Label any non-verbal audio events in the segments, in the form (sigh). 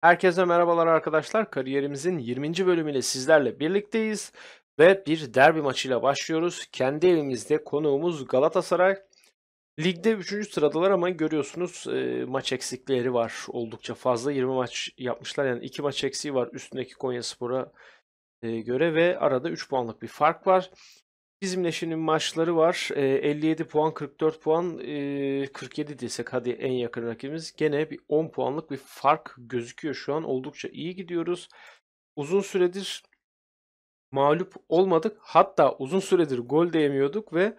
Herkese merhabalar arkadaşlar. Kariyerimizin 20. bölümüyle sizlerle birlikteyiz ve bir derbi maçıyla başlıyoruz. Kendi evimizde konuğumuz Galatasaray. Ligde 3. sıradalar ama görüyorsunuz e, maç eksikleri var oldukça fazla. 20 maç yapmışlar yani 2 maç eksiği var üstündeki Konya Spor'a e, göre ve arada 3 puanlık bir fark var. Bizimle şimdi maçları var. 57 e, puan, 44 puan, 47 e, desek hadi en yakın rakibimiz. Gene bir 10 puanlık bir fark gözüküyor şu an. Oldukça iyi gidiyoruz. Uzun süredir mağlup olmadık. Hatta uzun süredir gol de ve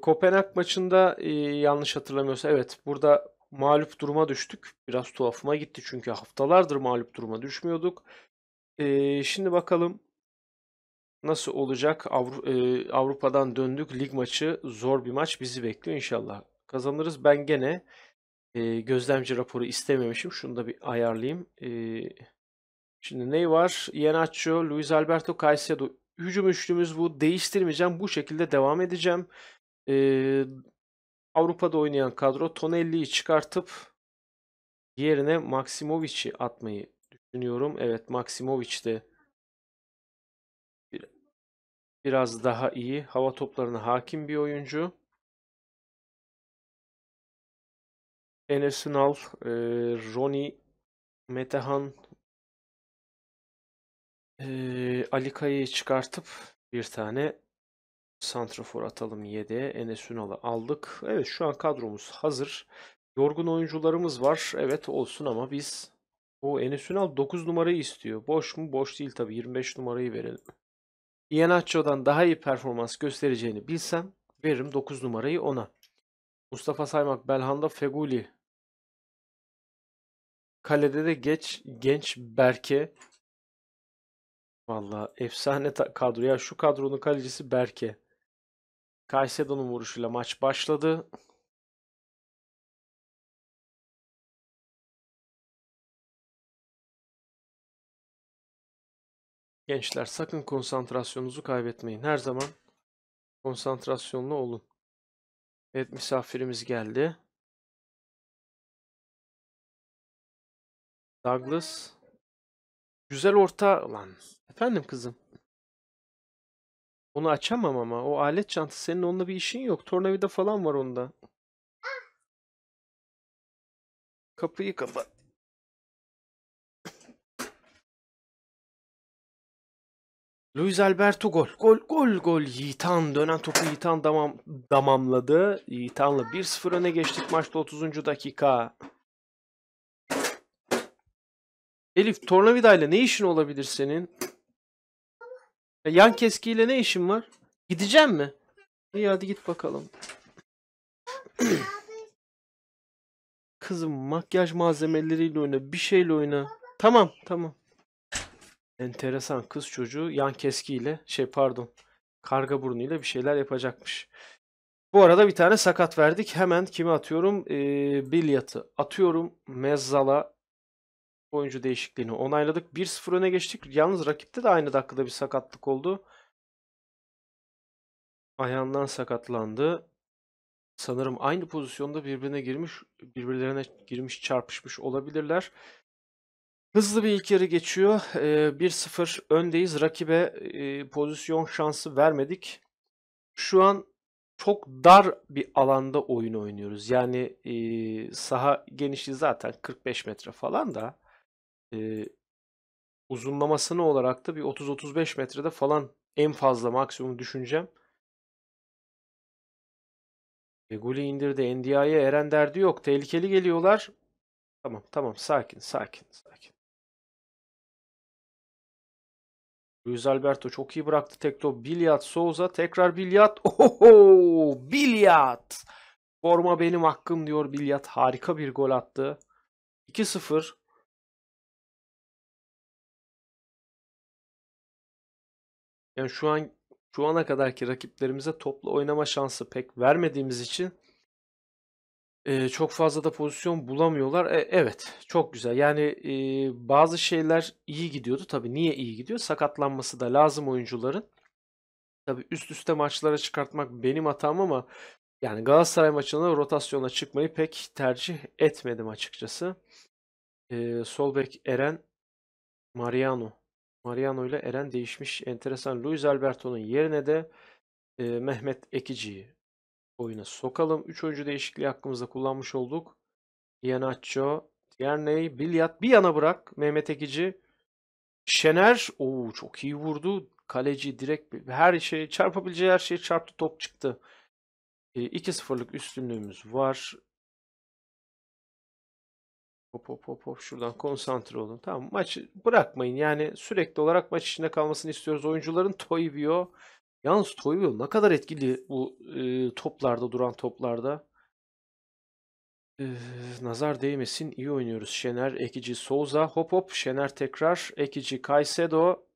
Kopenhag maçında yanlış hatırlamıyorsa evet burada mağlup duruma düştük. Biraz tuhafıma gitti çünkü haftalardır mağlup duruma düşmüyorduk. E, şimdi bakalım nasıl olacak? Avru e, Avrupa'dan döndük. Lig maçı zor bir maç bizi bekliyor inşallah. Kazanırız. Ben gene e, gözlemci raporu istememişim. Şunu da bir ayarlayayım. E, şimdi ne var? Ienaccio, Luis Alberto Caicedo. Hücum üçlümüz bu. Değiştirmeyeceğim. Bu şekilde devam edeceğim. E, Avrupa'da oynayan kadro Tonelli'yi çıkartıp yerine Maksimovic'i atmayı düşünüyorum. Evet Maksimovic de biraz daha iyi. Hava toplarına hakim bir oyuncu. Enes Ünal, e, Roni, Metehan, e, Ali çıkartıp bir tane santrafor atalım yedeğe. Enes Ünal'ı aldık. Evet şu an kadromuz hazır. Yorgun oyuncularımız var. Evet olsun ama biz o Enes Ünal 9 numarayı istiyor. Boş mu? Boş değil tabii. 25 numarayı verelim. Iheanacho'dan daha iyi performans göstereceğini bilsem veririm 9 numarayı ona. Mustafa Saymak, Belhanda, Feguli. Kalede de geç, genç Berke. Valla efsane kadro. Ya şu kadronun kalecisi Berke. Kaysedo'nun vuruşuyla maç başladı. Gençler sakın konsantrasyonunuzu kaybetmeyin. Her zaman konsantrasyonlu olun. Evet misafirimiz geldi. Douglas. Güzel orta lan. Efendim kızım. Onu açamam ama. O alet çantası senin onunla bir işin yok. Tornavida falan var onda. Kapıyı kapat. Luis Alberto gol. Gol gol gol Yiğitan. Dönen topu Yiğitan damam, damamladı. Yiğitan'la 1-0 öne geçtik maçta 30. dakika. Elif tornavidayla ne işin olabilir senin? E, yan keskiyle ne işin var? Gideceğim mi? İyi hadi git bakalım. Kızım makyaj malzemeleriyle oyna. Bir şeyle oyna. Tamam tamam. Enteresan kız çocuğu yan keskiyle şey pardon karga burnuyla bir şeyler yapacakmış. Bu arada bir tane sakat verdik. Hemen kimi atıyorum? Ee, Bilyat'ı atıyorum. Mezzala oyuncu değişikliğini onayladık. 1-0 öne geçtik. Yalnız rakipte de aynı dakikada bir sakatlık oldu. Ayağından sakatlandı. Sanırım aynı pozisyonda birbirine girmiş, birbirlerine girmiş, çarpışmış olabilirler. Hızlı bir ilk yarı geçiyor. Ee, 1-0 öndeyiz. Rakibe e, pozisyon şansı vermedik. Şu an çok dar bir alanda oyun oynuyoruz. Yani e, saha genişliği zaten 45 metre falan da e, uzunlamasına olarak da bir 30-35 metrede falan en fazla maksimum düşüneceğim. E, golü indirdi. Endia'ya Eren derdi yok. Tehlikeli geliyorlar. Tamam tamam sakin sakin sakin. Luis Alberto çok iyi bıraktı tek top. Bilyat Souza tekrar Bilyat. (laughs) Oho! Bilyat! Forma benim hakkım diyor Bilyat. Harika bir gol attı. 2-0. Yani şu an şu ana kadarki rakiplerimize toplu oynama şansı pek vermediğimiz için Eee, çok fazla da pozisyon bulamıyorlar. E, evet, çok güzel. Yani, eee, bazı şeyler iyi gidiyordu. tabi. niye iyi gidiyor? Sakatlanması da lazım oyuncuların. Tabi üst üste maçlara çıkartmak benim hatam ama yani Galatasaray maçında rotasyona çıkmayı pek tercih etmedim açıkçası. Eee, sol bek Eren, Mariano. Mariano ile Eren değişmiş. Enteresan. Luis Alberto'nun yerine de, eee, Mehmet Ekici'yi oyuna sokalım. 3 oyuncu değişikliği hakkımızda kullanmış olduk. Ianaccio, Tierney, Bilyat bir yana bırak. Mehmet Ekici, Şener. Oo çok iyi vurdu. Kaleci direkt her şeyi çarpabileceği her şeyi çarptı top çıktı. E, 2-0'lık üstünlüğümüz var. Hop hop hop hop şuradan konsantre olun. Tamam maçı bırakmayın. Yani sürekli olarak maç içinde kalmasını istiyoruz. Oyuncuların toy biyo. Yalnız Toybo ne kadar etkili bu e, toplarda, duran toplarda. E, nazar değmesin iyi oynuyoruz. Şener, Ekici, Souza, hop hop. Şener tekrar. Ekici, Kaysedo.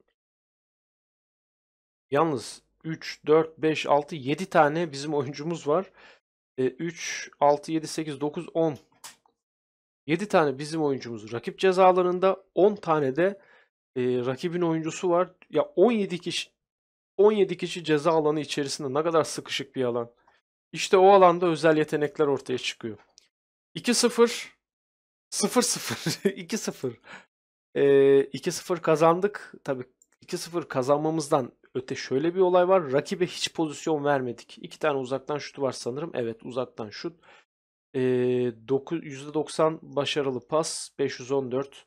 Yalnız 3, 4, 5, 6, 7 tane bizim oyuncumuz var. E, 3, 6, 7, 8, 9, 10. 7 tane bizim oyuncumuz rakip cezalarında 10 tane de e, rakibin oyuncusu var. Ya 17 kişi 17 kişi ceza alanı içerisinde ne kadar sıkışık bir alan. İşte o alanda özel yetenekler ortaya çıkıyor. 2-0 0-0 2-0 ee, 2-0 kazandık. Tabii 2-0 kazanmamızdan öte şöyle bir olay var. Rakibe hiç pozisyon vermedik. İki tane uzaktan şutu var sanırım. Evet uzaktan şut. Ee, %90 başarılı pas. 514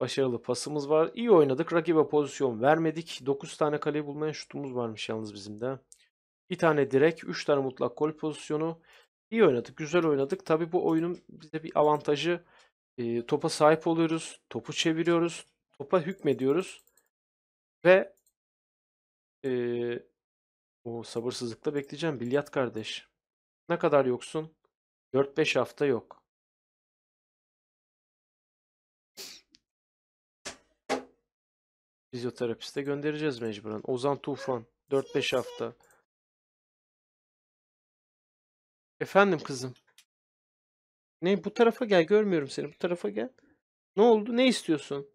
Başarılı pasımız var. İyi oynadık. Rakibe pozisyon vermedik. 9 tane kaleyi bulmayan şutumuz varmış yalnız bizim de. Bir tane direk, 3 tane mutlak gol pozisyonu. İyi oynadık, güzel oynadık. Tabii bu oyunun bize bir avantajı e, topa sahip oluyoruz. Topu çeviriyoruz. Topa hükmediyoruz. Ve e, o sabırsızlıkla bekleyeceğim. Bilyat kardeş. Ne kadar yoksun? 4-5 hafta yok. Fizyoterapiste göndereceğiz mecburen. Ozan Tufan 4-5 hafta. Efendim kızım. Ne bu tarafa gel görmüyorum seni. Bu tarafa gel. Ne oldu? Ne istiyorsun?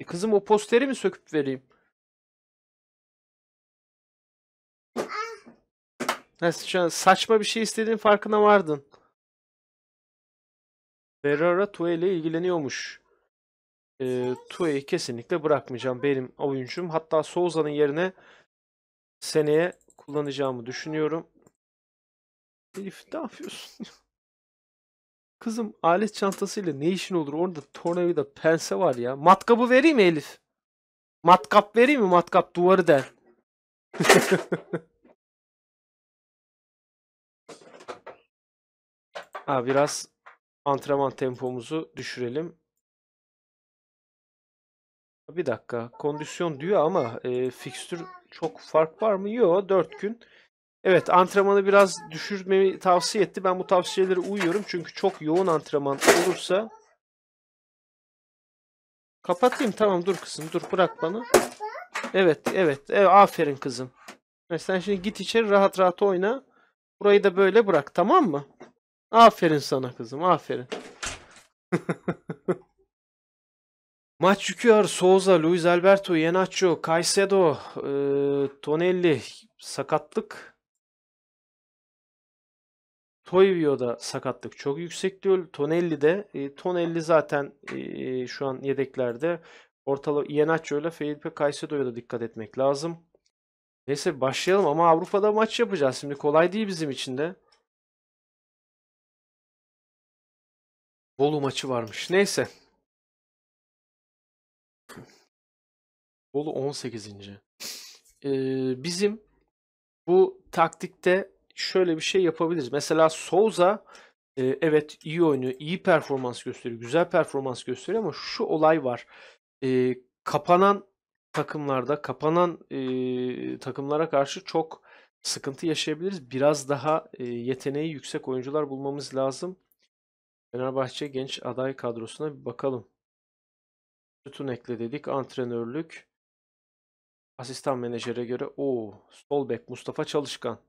E kızım o posteri mi söküp vereyim? Nasıl? şu an saçma bir şey istediğin farkına vardın. Ferrara Tue ilgileniyormuş e, ee, Tue'yi kesinlikle bırakmayacağım. Benim oyuncum. Hatta Souza'nın yerine seneye kullanacağımı düşünüyorum. Elif ne yapıyorsun? (laughs) Kızım alet çantasıyla ne işin olur? Orada tornavida pense var ya. Matkabı vereyim mi Elif? Matkap vereyim mi? Matkap duvarı der. (laughs) ha, biraz antrenman tempomuzu düşürelim. Bir dakika. Kondisyon diyor ama e, fikstür çok fark var mı? Yok. 4 gün. Evet antrenmanı biraz düşürmeyi tavsiye etti. Ben bu tavsiyeleri uyuyorum. Çünkü çok yoğun antrenman olursa Kapatayım tamam dur kızım dur bırak bana. Evet evet evet aferin kızım. Evet, sen şimdi git içeri rahat rahat oyna. Burayı da böyle bırak tamam mı? Aferin sana kızım aferin. (laughs) Maç yüküyor. Souza, Luis Alberto, Yenaccio, Caicedo, e, Tonelli sakatlık. Toivio da sakatlık çok yüksek diyor. Tonelli de. E, Tonelli zaten e, şu an yedeklerde. Ortala Yenaccio ile Felipe Caicedo'ya da dikkat etmek lazım. Neyse başlayalım ama Avrupa'da maç yapacağız. Şimdi kolay değil bizim için de. Bolu maçı varmış. Neyse. Bolu 18. Ee, bizim bu taktikte şöyle bir şey yapabiliriz. Mesela Souza e, evet iyi oynuyor, iyi performans gösteriyor, güzel performans gösteriyor ama şu olay var. E, kapanan takımlarda, kapanan e, takımlara karşı çok sıkıntı yaşayabiliriz. Biraz daha e, yeteneği yüksek oyuncular bulmamız lazım. Fenerbahçe genç aday kadrosuna bir bakalım. Tutunekle dedik antrenörlük. Asistan menajere göre o sol bek Mustafa Çalışkan.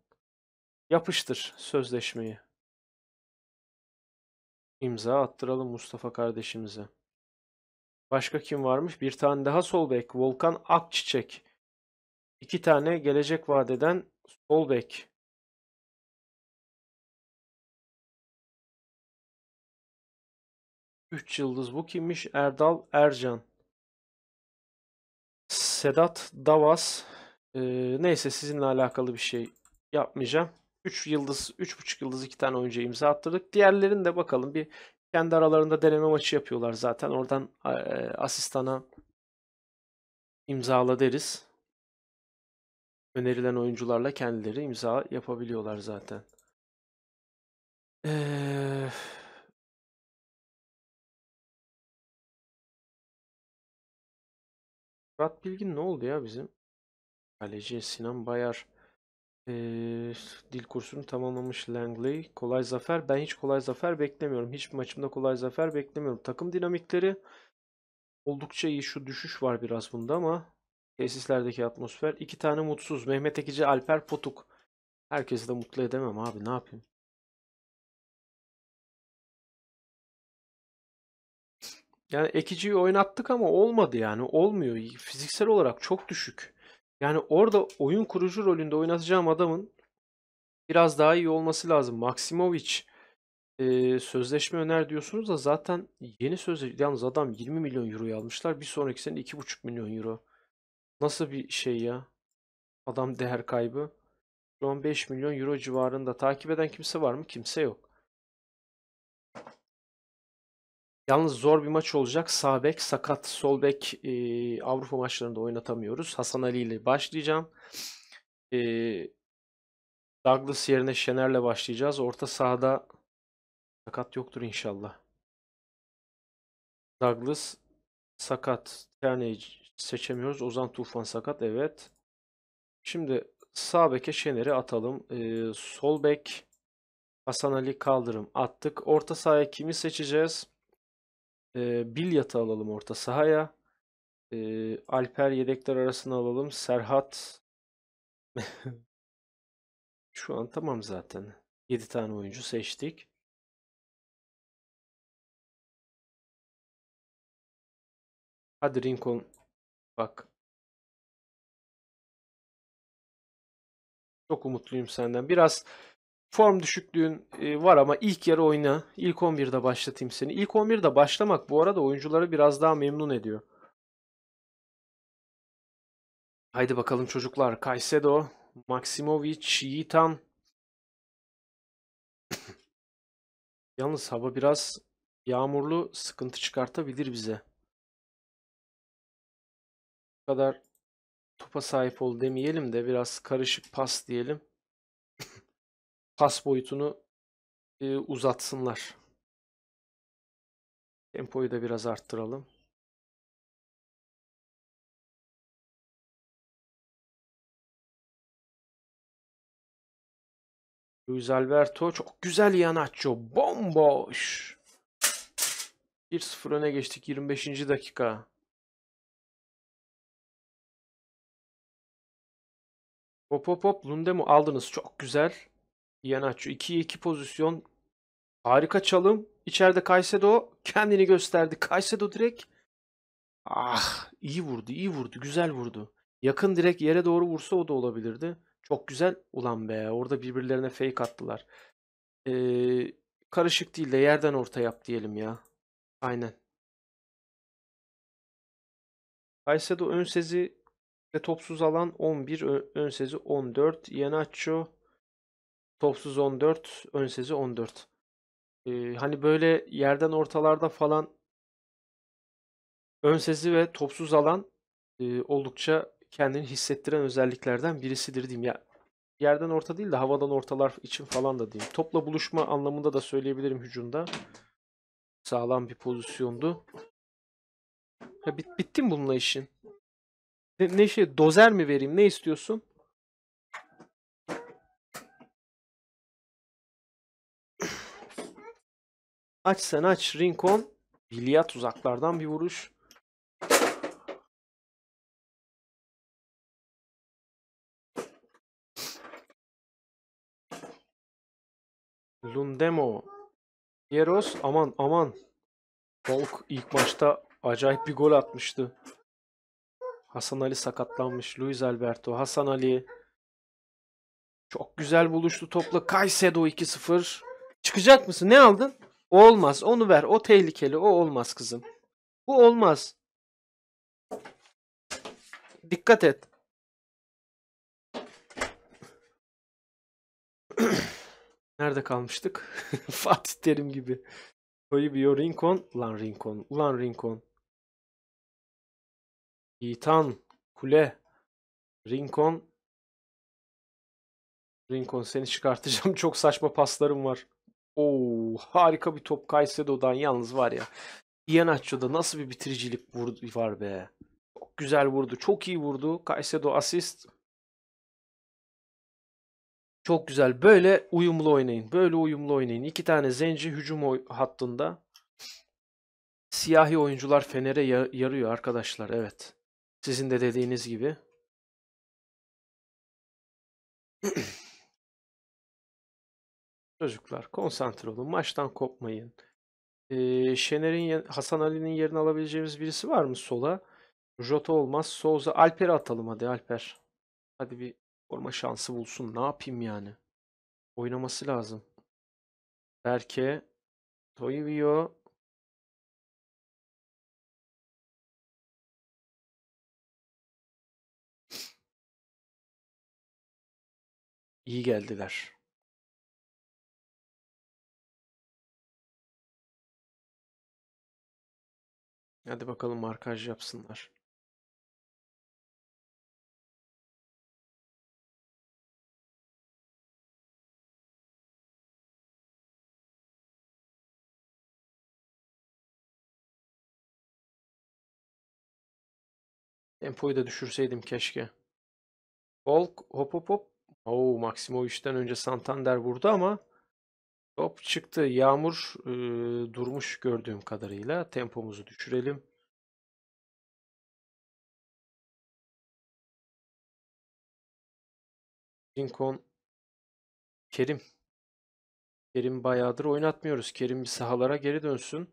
Yapıştır sözleşmeyi. İmza attıralım Mustafa kardeşimize. Başka kim varmış? Bir tane daha sol bek Volkan Akçiçek. İki tane gelecek vadeden sol bek. Üç yıldız bu kimmiş? Erdal Ercan. Sedat Davas. Ee, neyse sizinle alakalı bir şey yapmayacağım. 3 yıldız, 3,5 yıldız 2 tane oyuncu imza attırdık. Diğerlerini de bakalım bir kendi aralarında deneme maçı yapıyorlar zaten. Oradan e, asistana imzala deriz. Önerilen oyuncularla kendileri imza yapabiliyorlar zaten. Eee... Murat Bilgin ne oldu ya bizim? Kaleci Sinan Bayar ee, dil kursunu tamamlamış Langley. Kolay zafer. Ben hiç kolay zafer beklemiyorum. Hiçbir maçımda kolay zafer beklemiyorum. Takım dinamikleri oldukça iyi. Şu düşüş var biraz bunda ama tesislerdeki atmosfer. iki tane mutsuz. Mehmet Ekici, Alper Potuk. Herkesi de mutlu edemem abi. Ne yapayım? Yani ekiciyi oynattık ama olmadı yani. Olmuyor. Fiziksel olarak çok düşük. Yani orada oyun kurucu rolünde oynatacağım adamın biraz daha iyi olması lazım. Maksimovic e, sözleşme öner diyorsunuz da zaten yeni sözleşme yalnız adam 20 milyon euroyu almışlar. Bir sonraki sene 2,5 milyon euro. Nasıl bir şey ya? Adam değer kaybı. Şu an 5 milyon euro civarında. Takip eden kimse var mı? Kimse yok. Yalnız zor bir maç olacak. Sağ bek sakat, sol bek e, Avrupa maçlarında oynatamıyoruz. Hasan Ali ile başlayacağım. E, Douglas yerine Şener'le başlayacağız. Orta sahada sakat yoktur inşallah. Douglas sakat. Yani seçemiyoruz. Ozan Tufan sakat. Evet. Şimdi sağ beke Şener'i atalım. E, sol bek Hasan Ali Kaldırım attık. Orta sahaya kimi seçeceğiz? E, Bilyat'ı alalım orta sahaya. E, Alper yedekler arasına alalım. Serhat (laughs) şu an tamam zaten. 7 tane oyuncu seçtik. Hadi Rincon bak. Çok umutluyum senden. Biraz Form düşüklüğün e, var ama ilk yarı oyna. İlk 11'de başlatayım seni. İlk 11'de başlamak bu arada oyuncuları biraz daha memnun ediyor. Haydi bakalım çocuklar. Kaysedo, Maksimovic, Yiğitan. (laughs) Yalnız hava biraz yağmurlu sıkıntı çıkartabilir bize. Bu kadar topa sahip ol demeyelim de biraz karışık pas diyelim pas boyutunu e, uzatsınlar. Tempoyu da biraz arttıralım. Luis Alberto çok güzel yanaçço. Bomboş. 1-0 öne geçtik 25. dakika. Hop hop hop Lundemo aldınız. Çok güzel. Iheanacho 2'ye 2 pozisyon. Harika çalım. İçeride Caicedo kendini gösterdi. Caicedo direkt ah iyi vurdu, iyi vurdu, güzel vurdu. Yakın direkt yere doğru vursa o da olabilirdi. Çok güzel. Ulan be orada birbirlerine fake attılar. Ee, karışık değil de yerden orta yap diyelim ya. Aynen. Caicedo ön sezi ve topsuz alan 11, ön sezi 14. Iheanacho Topsuz 14, ön sezi 14. Ee, hani böyle yerden ortalarda falan ön sezi ve topsuz alan e, oldukça kendini hissettiren özelliklerden birisidir diyeyim. Ya yerden orta değil de havadan ortalar için falan da diyeyim. Topla buluşma anlamında da söyleyebilirim hücumda. Sağlam bir pozisyondu. Ha, bit, bittim mi bununla işin? Ne, ne şey dozer mi vereyim? Ne istiyorsun? Aç sen aç. Rincon. Bilyat uzaklardan bir vuruş. Lundemo. Yeros aman aman. Volk ilk maçta acayip bir gol atmıştı. Hasan Ali sakatlanmış. Luis Alberto. Hasan Ali. Çok güzel buluştu topla. Kaysedo 2-0. Çıkacak mısın? Ne aldın? O olmaz. Onu ver. O tehlikeli. O olmaz kızım. Bu olmaz. Dikkat et. (clears throat) Nerede kalmıştık? (laughs) Fatih Terim gibi. Koyu bir Rincon. Ulan Rincon. Ulan Rincon. Yiğitan. Kule. Rincon. Rincon seni çıkartacağım. (laughs) Çok saçma paslarım var. Oo, harika bir top Kaysedo'dan yalnız var ya. Ianaccio'da nasıl bir bitiricilik vurdu var be. Çok güzel vurdu. Çok iyi vurdu. Kaysedo asist. Çok güzel. Böyle uyumlu oynayın. Böyle uyumlu oynayın. İki tane zenci hücum hattında. Siyahi oyuncular Fener'e yarıyor arkadaşlar. Evet. Sizin de dediğiniz gibi. (clears throat) Çocuklar konsantre olun. Maçtan kopmayın. Ee, Şener'in Hasan Ali'nin yerini alabileceğimiz birisi var mı sola? Jota olmaz. Souza Alper'e atalım hadi Alper. Hadi bir forma şansı bulsun. Ne yapayım yani? Oynaması lazım. Berke Toivio İyi geldiler. Hadi bakalım markaj yapsınlar. Tempoyu da düşürseydim keşke. Volk hop hop hop. Oo, Maximović'ten önce Santander vurdu ama Hop çıktı. Yağmur e, durmuş gördüğüm kadarıyla. Tempomuzu düşürelim. Lincoln Kerim. Kerim bayağıdır oynatmıyoruz. Kerim bir sahalara geri dönsün.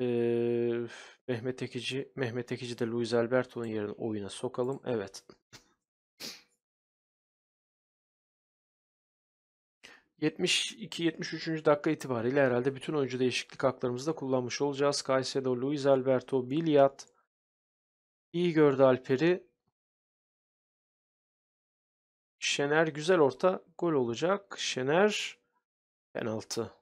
Ee, Mehmet Ekici, Mehmet Ekici de Luis Alberto'nun yerine oyuna sokalım. Evet. 72-73. dakika itibariyle herhalde bütün oyuncu değişiklik haklarımızı da kullanmış olacağız. Caicedo, Luis Alberto, Bilyat iyi gördü Alper'i. Şener güzel orta gol olacak. Şener penaltı.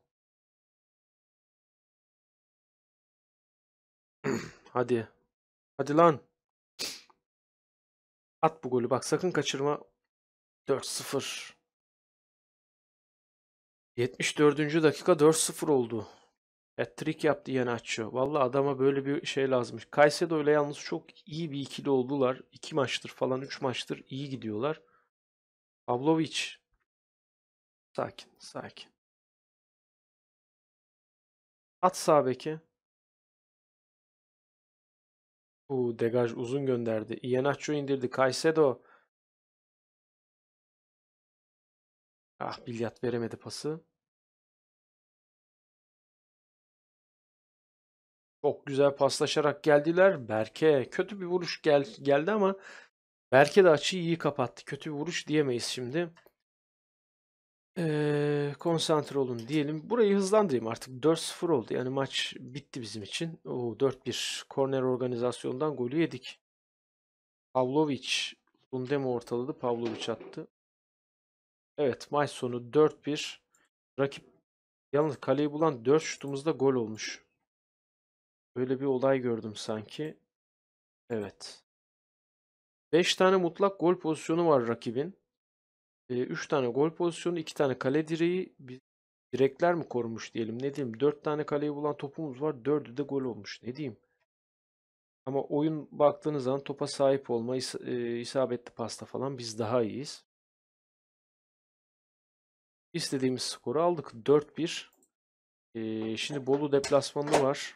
(clears throat) Hadi. Hadi lan. At bu golü bak sakın kaçırma. 4-0. 74. dakika 4-0 oldu. Hat-trick yaptı Iheanacho. Valla adama böyle bir şey lazımmış. Kaysedo ile yalnız çok iyi bir ikili oldular. 2 maçtır falan 3 maçtır iyi gidiyorlar. Pavlovic. Sakin sakin. At sağ beki. Bu degaj uzun gönderdi. Iheanacho indirdi. Kaysedo. Ah bilyat veremedi pası. Çok güzel paslaşarak geldiler. Berke kötü bir vuruş gel geldi ama Berke de açıyı iyi kapattı. Kötü bir vuruş diyemeyiz şimdi. Ee, konsantre olun diyelim. Burayı hızlandırayım artık. 4-0 oldu. Yani maç bitti bizim için. Oo, 4-1. Korner organizasyondan golü yedik. Pavlovic. Bundemo ortaladı. Pavlovic attı. Evet maç sonu 4-1. Rakip yalnız kaleyi bulan 4 şutumuzda gol olmuş. Böyle bir olay gördüm sanki. Evet. 5 tane mutlak gol pozisyonu var rakibin. 3 e, ee, tane gol pozisyonu, 2 tane kale direği. Bir direkler mi korumuş diyelim ne diyeyim. 4 tane kaleyi bulan topumuz var. 4'ü de gol olmuş. Ne diyeyim. Ama oyun baktığınız zaman topa sahip olma, is e, isabetli pasta falan biz daha iyiyiz. İstediğimiz skoru aldık. 4-1. Ee, şimdi Bolu deplasmanı var.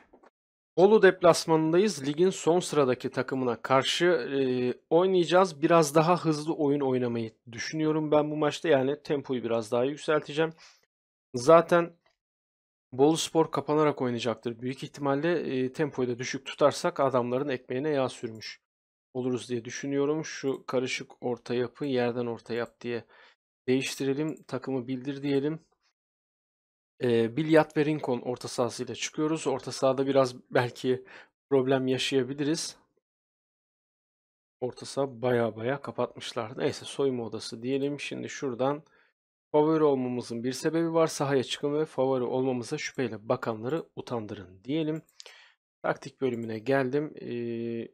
Bolu deplasmanındayız. Ligin son sıradaki takımına karşı e, oynayacağız. Biraz daha hızlı oyun oynamayı düşünüyorum ben bu maçta. Yani tempoyu biraz daha yükselteceğim. Zaten Bolu Spor kapanarak oynayacaktır. Büyük ihtimalle e, tempoyu da düşük tutarsak adamların ekmeğine yağ sürmüş oluruz diye düşünüyorum. Şu karışık orta yapı yerden orta yap diye değiştirelim. Takımı bildir diyelim. E, ee, Bilyat ve Rincon orta sahasıyla çıkıyoruz. Orta sahada biraz belki problem yaşayabiliriz. Orta saha baya baya kapatmışlar. Neyse soyma odası diyelim. Şimdi şuradan favori olmamızın bir sebebi var. Sahaya çıkın ve favori olmamıza şüpheyle bakanları utandırın diyelim. Taktik bölümüne geldim. Ee,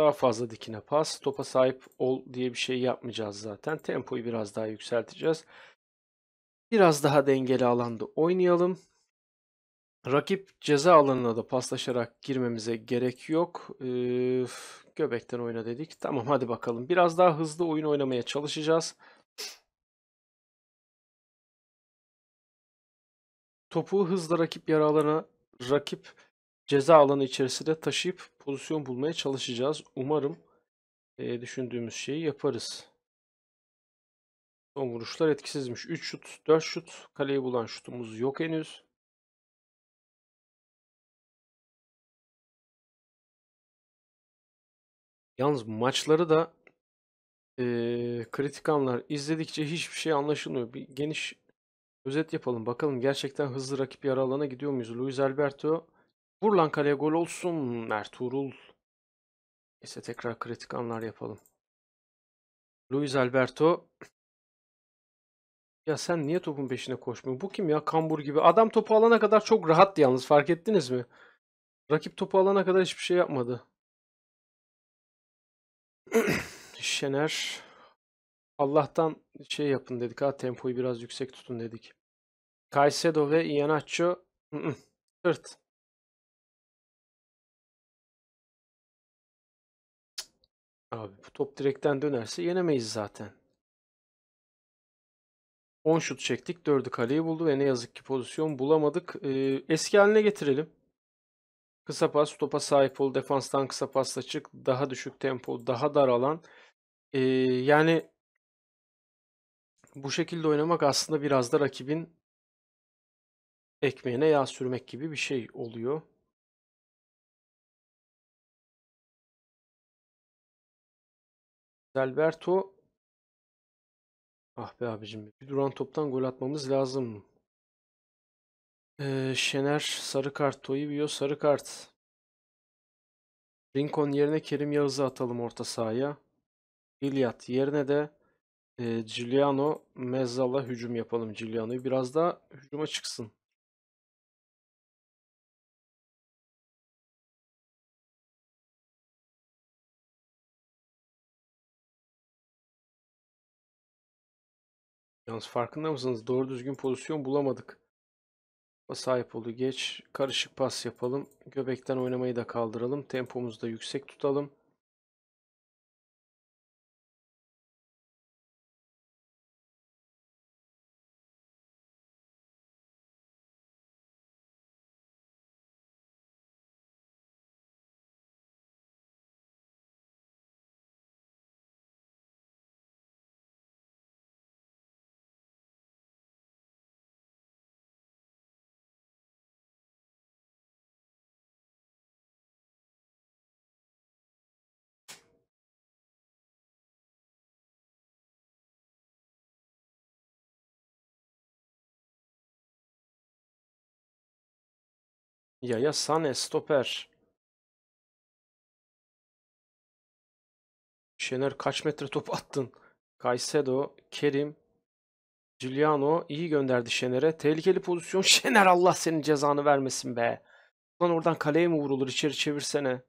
daha fazla dikine pas. Topa sahip ol diye bir şey yapmayacağız zaten. Tempoyu biraz daha yükselteceğiz. Biraz daha dengeli alanda oynayalım. Rakip ceza alanına da paslaşarak girmemize gerek yok. Ee, göbekten oyna dedik. Tamam hadi bakalım. Biraz daha hızlı oyun oynamaya çalışacağız. Topu hızlı rakip yaralarına rakip ceza alanı içerisinde taşıyıp pozisyon bulmaya çalışacağız. Umarım e, düşündüğümüz şeyi yaparız. Son vuruşlar etkisizmiş. 3 şut, 4 şut. Kaleyi bulan şutumuz yok henüz. Yalnız maçları da e, kritik anlar izledikçe hiçbir şey anlaşılmıyor. Bir geniş özet yapalım. Bakalım gerçekten hızlı rakip yarı alana gidiyor muyuz? Luis Alberto Vurulan kaleye gol olsun Ertuğrul. Neyse tekrar kritik anlar yapalım. Luis Alberto. Ya sen niye topun peşine koşmuyorsun? Bu kim ya? Kambur gibi. Adam topu alana kadar çok rahattı yalnız fark ettiniz mi? Rakip topu alana kadar hiçbir şey yapmadı. (clears throat) Şener. Allah'tan şey yapın dedik ha tempoyu biraz yüksek tutun dedik. Caicedo ve Ianaccio. Sırt. Abi bu top direkten dönerse yenemeyiz zaten. 10 şut çektik. 4'ü kaleyi buldu ve ne yazık ki pozisyon bulamadık. Ee, eski haline getirelim. Kısa pas, topa sahip ol. Defanstan kısa pasla çık. Daha düşük tempo, daha dar alan. Ee, yani bu şekilde oynamak aslında biraz da rakibin ekmeğine yağ sürmek gibi bir şey oluyor. Delberto Ah be abicim. Bir duran toptan gol atmamız lazım. Ee, Şener sarı kart. Toyibio sarı kart. Rincon yerine Kerim Yağız'ı atalım orta sahaya. İlyat yerine de e, Giuliano Mezzal'la hücum yapalım Giuliano'yu. Biraz daha hücuma çıksın. Yalnız farkında mısınız? Doğru düzgün pozisyon bulamadık. Sahip oldu geç. Karışık pas yapalım. Göbekten oynamayı da kaldıralım. Tempomuzu da yüksek tutalım. Yaya Sane stoper. Şener kaç metre top (laughs) attın? Caicedo, Kerim, Giuliano iyi gönderdi Şener'e. Tehlikeli pozisyon. (laughs) Şener Allah senin cezanı vermesin be. Lan oradan kaleye mi vurulur? İçeri çevirsene.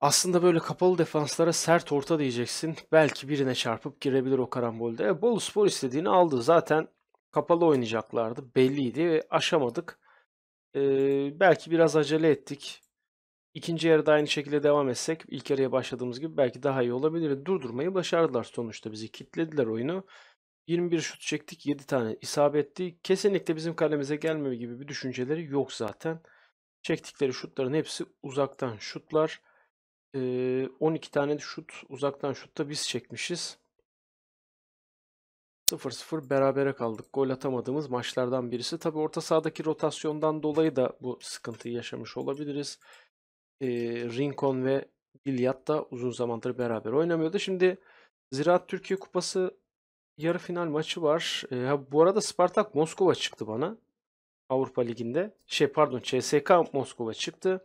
Aslında böyle kapalı defanslara sert orta diyeceksin. Belki birine çarpıp girebilir o karambolde. E, Bolu Spor istediğini aldı. Zaten kapalı oynayacaklardı. Belliydi ve aşamadık e, belki biraz acele ettik. İkinci yarıda aynı şekilde devam etsek ilk yarıya başladığımız gibi belki daha iyi olabilir. Durdurmayı başardılar sonuçta bizi. Kitlediler oyunu. 21 şut çektik 7 tane isabetti. Kesinlikle bizim kalemize gelmeme gibi bir düşünceleri yok zaten. Çektikleri şutların hepsi uzaktan şutlar. E, 12 tane şut uzaktan şutta biz çekmişiz. 0-0 berabere kaldık. Gol atamadığımız maçlardan birisi. Tabi orta sahadaki rotasyondan dolayı da bu sıkıntıyı yaşamış olabiliriz. E, Rincon ve Bilyat da uzun zamandır beraber oynamıyordu. Şimdi Ziraat Türkiye Kupası yarı final maçı var. E, ha, bu arada Spartak Moskova çıktı bana. Avrupa Ligi'nde. Şey pardon CSK Moskova çıktı.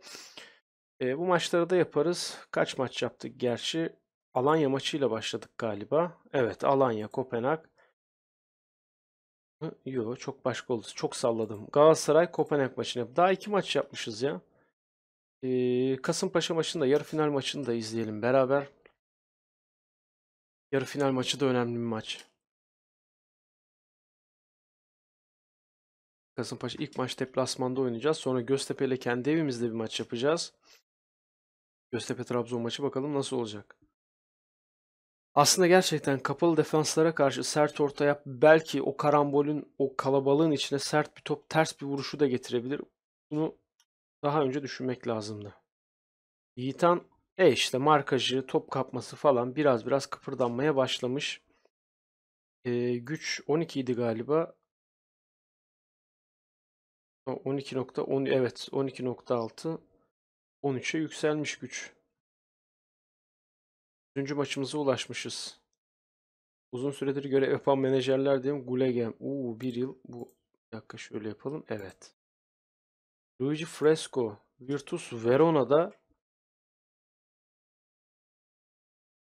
E, bu maçları da yaparız. Kaç maç yaptık gerçi? Alanya maçıyla başladık galiba. Evet Alanya, Kopenhag, Yo çok başka oldu. Çok salladım. Galatasaray Kopenhag maçını. Daha iki maç yapmışız ya. Ee, Kasımpaşa maçını da yarı final maçını da izleyelim beraber. Yarı final maçı da önemli bir maç. Kasımpaşa ilk maç deplasmanda oynayacağız. Sonra Göztepe ile kendi evimizde bir maç yapacağız. Göztepe Trabzon maçı bakalım nasıl olacak. Aslında gerçekten kapalı defanslara karşı sert orta yap belki o karambolün o kalabalığın içine sert bir top ters bir vuruşu da getirebilir. Bunu daha önce düşünmek lazımdı. Yiğitan e işte markajı, top kapması falan biraz biraz kıpırdanmaya başlamış. Ee, güç 12 idi galiba. 12.10 evet 12.6 13'e yükselmiş güç. Üçüncü maçımıza ulaşmışız. Uzun süredir görev yapan menajerler diyeyim. Gulegem. Uuu bir yıl. Bu bir dakika şöyle yapalım. Evet. Luigi Fresco. Virtus Verona'da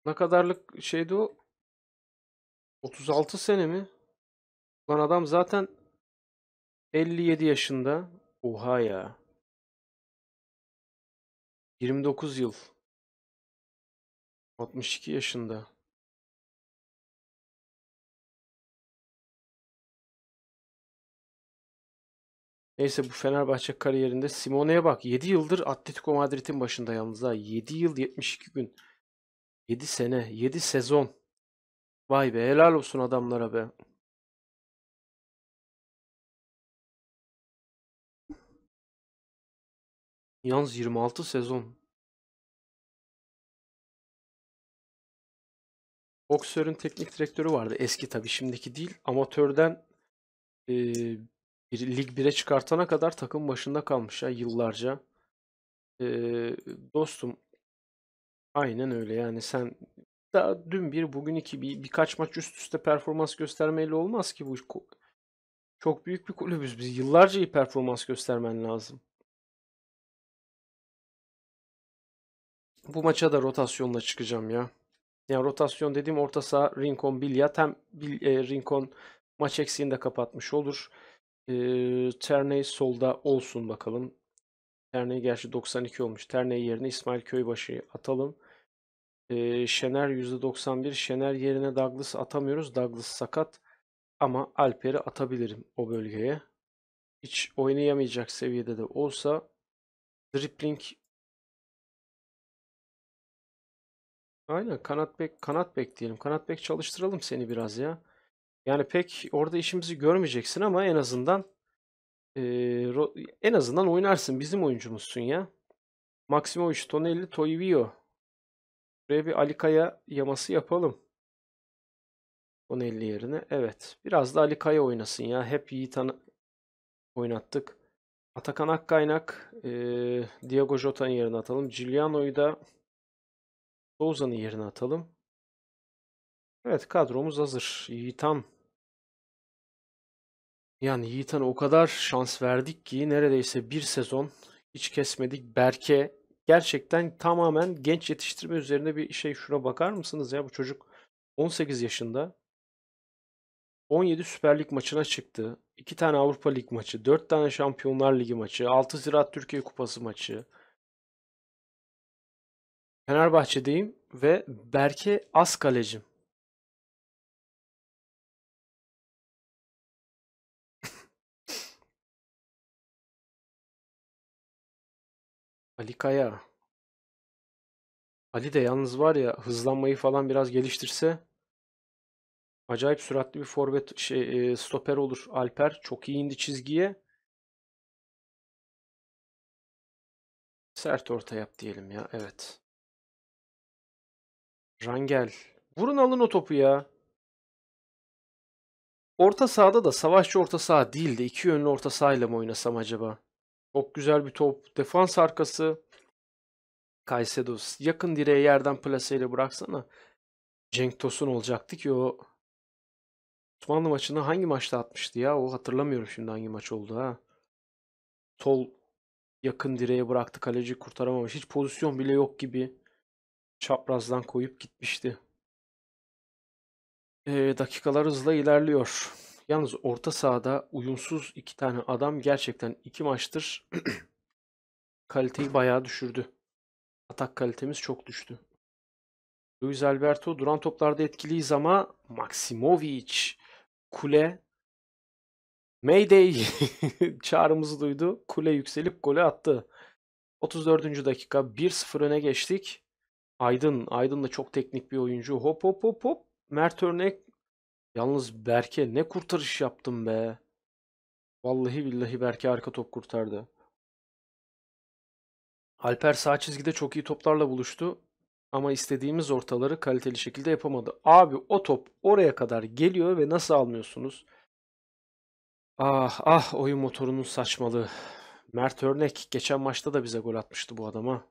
ne kadarlık şeydi o? 36 sene mi? Lan adam zaten 57 yaşında. Oha ya. 29 yıl. 62 yaşında. Neyse bu Fenerbahçe kariyerinde Simone'ye bak. 7 yıldır Atletico Madrid'in başında yalnız ha. 7 yıl 72 gün. 7 sene, 7 sezon. Vay be helal olsun adamlara be. Yalnız 26 sezon. Boksör'ün teknik direktörü vardı. Eski tabii şimdiki değil. Amatörden e, bir, Lig 1'e çıkartana kadar takım başında kalmış ya yıllarca. E, dostum aynen öyle yani sen daha dün bir bugün iki bir, birkaç maç üst üste performans göstermeyle olmaz ki bu çok büyük bir kulübüz biz. Yıllarca iyi performans göstermen lazım. Bu maça da rotasyonla çıkacağım ya. Yani rotasyon dediğim orta saha Rincon Bilyat hem Bil, e, Rincon maç eksiğini de kapatmış olur. E, Terney solda olsun bakalım. Terney gerçi 92 olmuş. Terney yerine İsmail Köybaşı'yı atalım. E, Şener %91. Şener yerine Douglas atamıyoruz. Douglas sakat. Ama Alper'i atabilirim o bölgeye. Hiç oynayamayacak seviyede de olsa dribbling Aynen kanat bek kanat bek diyelim. Kanat bek çalıştıralım seni biraz ya. Yani pek orada işimizi görmeyeceksin ama en azından e, en azından oynarsın. Bizim oyuncumuzsun ya. Maximovic, Tonelli, Toivio. Buraya bir Alikaya yaması yapalım. Tonelli yerine. Evet. Biraz da Alikaya oynasın ya. Hep Yiğit oynattık. Atakan Akkaynak, e, Diego Jota'nın yerine atalım. Giuliano'yu da Oğuzhan'ı yerine atalım. Evet kadromuz hazır. Yiğitan. Yani Yiğitan'a o kadar şans verdik ki neredeyse bir sezon hiç kesmedik. Berke gerçekten tamamen genç yetiştirme üzerine bir şey şuna bakar mısınız ya bu çocuk 18 yaşında 17 Süper Lig maçına çıktı. 2 tane Avrupa Lig maçı, 4 tane Şampiyonlar Ligi maçı, 6 Ziraat Türkiye Kupası maçı, Fenerbahçe'deyim ve Berke as kalecim. (laughs) Ali Kaya. Ali de yalnız var ya hızlanmayı falan biraz geliştirse acayip süratli bir forvet şey, e, stoper olur. Alper çok iyi indi çizgiye. Sert orta yap diyelim ya. Evet. Rangel. Vurun alın o topu ya. Orta sahada da savaşçı orta saha değil de iki yönlü orta sahayla mı oynasam acaba? Çok güzel bir top. Defans arkası. Kaysedos, yakın direğe yerden plaseyle bıraksana. Cenk Tosun olacaktı ki o Osmanlı maçını hangi maçta atmıştı ya? O hatırlamıyorum şimdi hangi maç oldu ha. Tol, yakın direğe bıraktı kaleci kurtaramamış. Hiç pozisyon bile yok gibi çaprazdan koyup gitmişti. E, dakikalar hızla ilerliyor. Yalnız orta sahada uyumsuz iki tane adam gerçekten iki maçtır (clears throat) kaliteyi bayağı düşürdü. Atak kalitemiz çok düştü. Luis Alberto duran toplarda etkiliyiz ama Maksimovic kule Mayday (laughs) çağrımızı duydu. Kule yükselip golü attı. 34. dakika 1-0 öne geçtik. Aydın. Aydın da çok teknik bir oyuncu. Hop hop hop hop. Mert Örnek. Yalnız Berke ne kurtarış yaptım be. Vallahi billahi Berke arka top kurtardı. Alper sağ çizgide çok iyi toplarla buluştu. Ama istediğimiz ortaları kaliteli şekilde yapamadı. Abi o top oraya kadar geliyor ve nasıl almıyorsunuz? Ah ah oyun motorunun saçmalığı. Mert Örnek geçen maçta da bize gol atmıştı bu adama.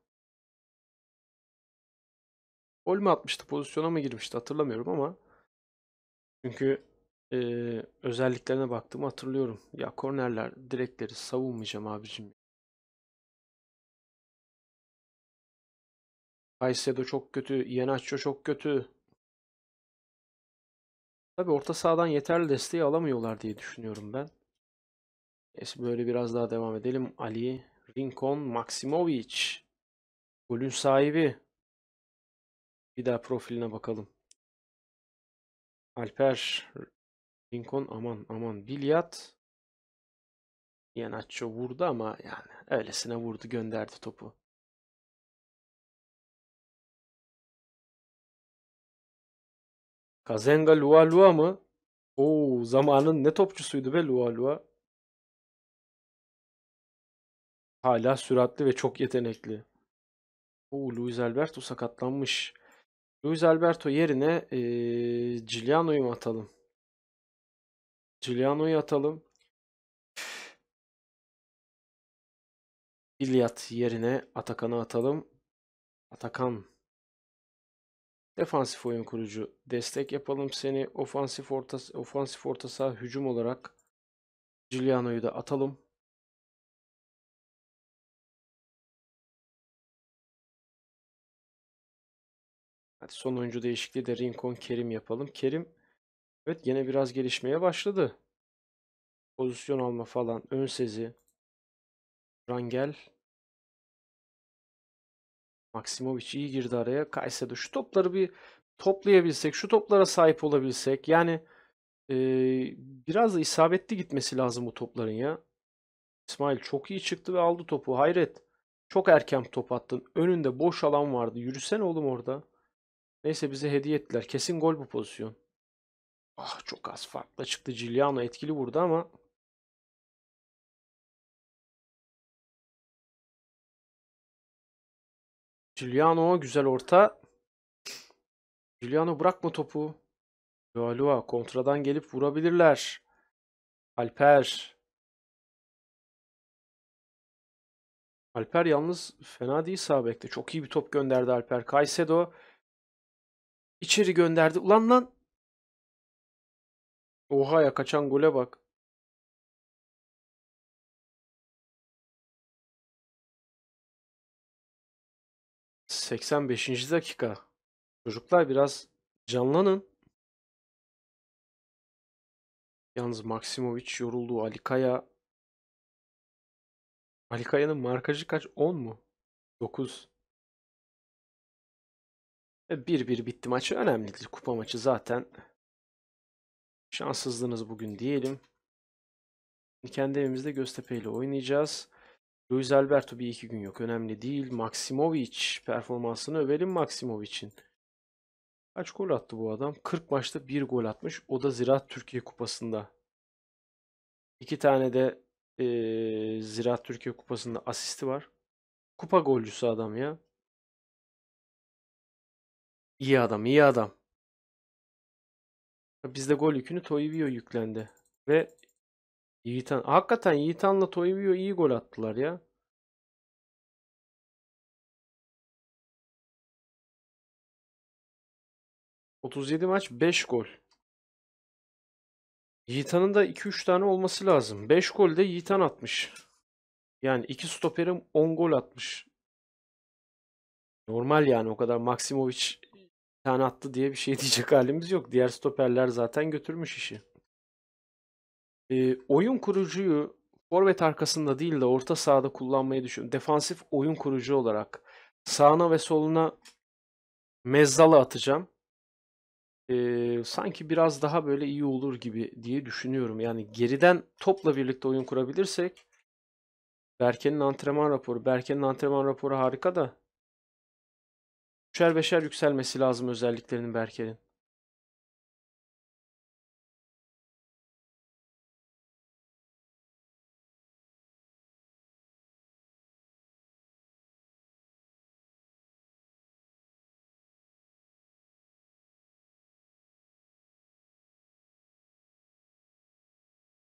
Gol mü atmıştı? Pozisyona mı girmişti? Hatırlamıyorum ama. Çünkü e, özelliklerine baktığımı hatırlıyorum. Ya kornerler, direkleri savunmayacağım abicim. Caicedo çok kötü. Iheanacho çok kötü. Tabi orta sahadan yeterli desteği alamıyorlar diye düşünüyorum ben. Neyse böyle biraz daha devam edelim. Ali, Rincon, Maximovic. Golün sahibi. Bir daha profiline bakalım. Alper Lincoln aman aman Bilyat Yanaccio vurdu ama yani öylesine vurdu gönderdi topu. Kazenga Lua Lua mı? Oo zamanın ne topçusuydu be Lua Lua. Hala süratli ve çok yetenekli. Oo Luis Alberto sakatlanmış. Luis Alberto yerine e, Giuliano'yu atalım? Giuliano'yu atalım. İlyat yerine Atakan'ı atalım. Atakan. Defansif oyun kurucu. Destek yapalım seni. Ofansif orta, ofansif orta saha hücum olarak Giuliano'yu da atalım. Hadi son oyuncu değişikliği de Rincon Kerim yapalım. Kerim evet yine biraz gelişmeye başladı. Pozisyon alma falan, ön sezi. Rangel. Maksimovic iyi girdi araya. Kayseri, şu topları bir toplayabilsek, şu toplara sahip olabilsek. Yani e, biraz da isabetli gitmesi lazım bu topların ya. İsmail çok iyi çıktı ve aldı topu. Hayret. Çok erken top attın. Önünde boş alan vardı. Yürüsen oğlum orada. Neyse bize hediye ettiler. Kesin gol bu pozisyon. Ah çok az farkla çıktı. Giuliano etkili vurdu ama Giuliano güzel orta. Giuliano bırakma topu. Galua kontradan gelip vurabilirler. Alper. Alper yalnız fena değil sağ bekte. Çok iyi bir top gönderdi Alper. Caicedo İçeri gönderdi. Ulan lan. Oha ya kaçan gole bak. Seksen beşinci dakika. Çocuklar biraz canlanın. Yalnız Maksimovic yoruldu. Alikaya Alikaya'nın markajı kaç? On mu? 9. 1-1 bitti maçı. Önemli değil. Kupa maçı zaten. Şanssızlığınız bugün diyelim. Kendi evimizde Göztepe ile oynayacağız. Luis Alberto bir iki gün yok. Önemli değil. Maksimovic performansını övelim Maksimovic'in. Kaç gol attı bu adam? 40 maçta 1 gol atmış. O da Ziraat Türkiye Kupası'nda. İki tane de e, Ziraat Türkiye Kupası'nda asisti var. Kupa golcüsü adam ya. İyi adam, iyi adam. Bizde gol yükünü Toivio yüklendi. Ve Yiğitan. Hakikaten Yiğitan'la Toivio iyi gol attılar ya. ...37 maç 5 gol. Yiğitan'ın da 2-3 tane olması lazım. 5 gol de Yiğitan atmış. Yani iki stoperim 10 gol atmış. Normal yani o kadar Maksimovic tane attı diye bir şey (laughs) diyecek halimiz yok. Diğer stoperler zaten götürmüş işi. E, oyun kurucuyu forvet arkasında değil de orta sahada kullanmayı düşün. Defansif oyun kurucu olarak sağına ve soluna mezzala atacağım. E, sanki biraz daha böyle iyi olur gibi diye düşünüyorum. Yani geriden topla birlikte oyun kurabilirsek Berke'nin antrenman raporu. Berke'nin antrenman raporu harika da Üçer beşer yükselmesi lazım özelliklerinin Berker'in.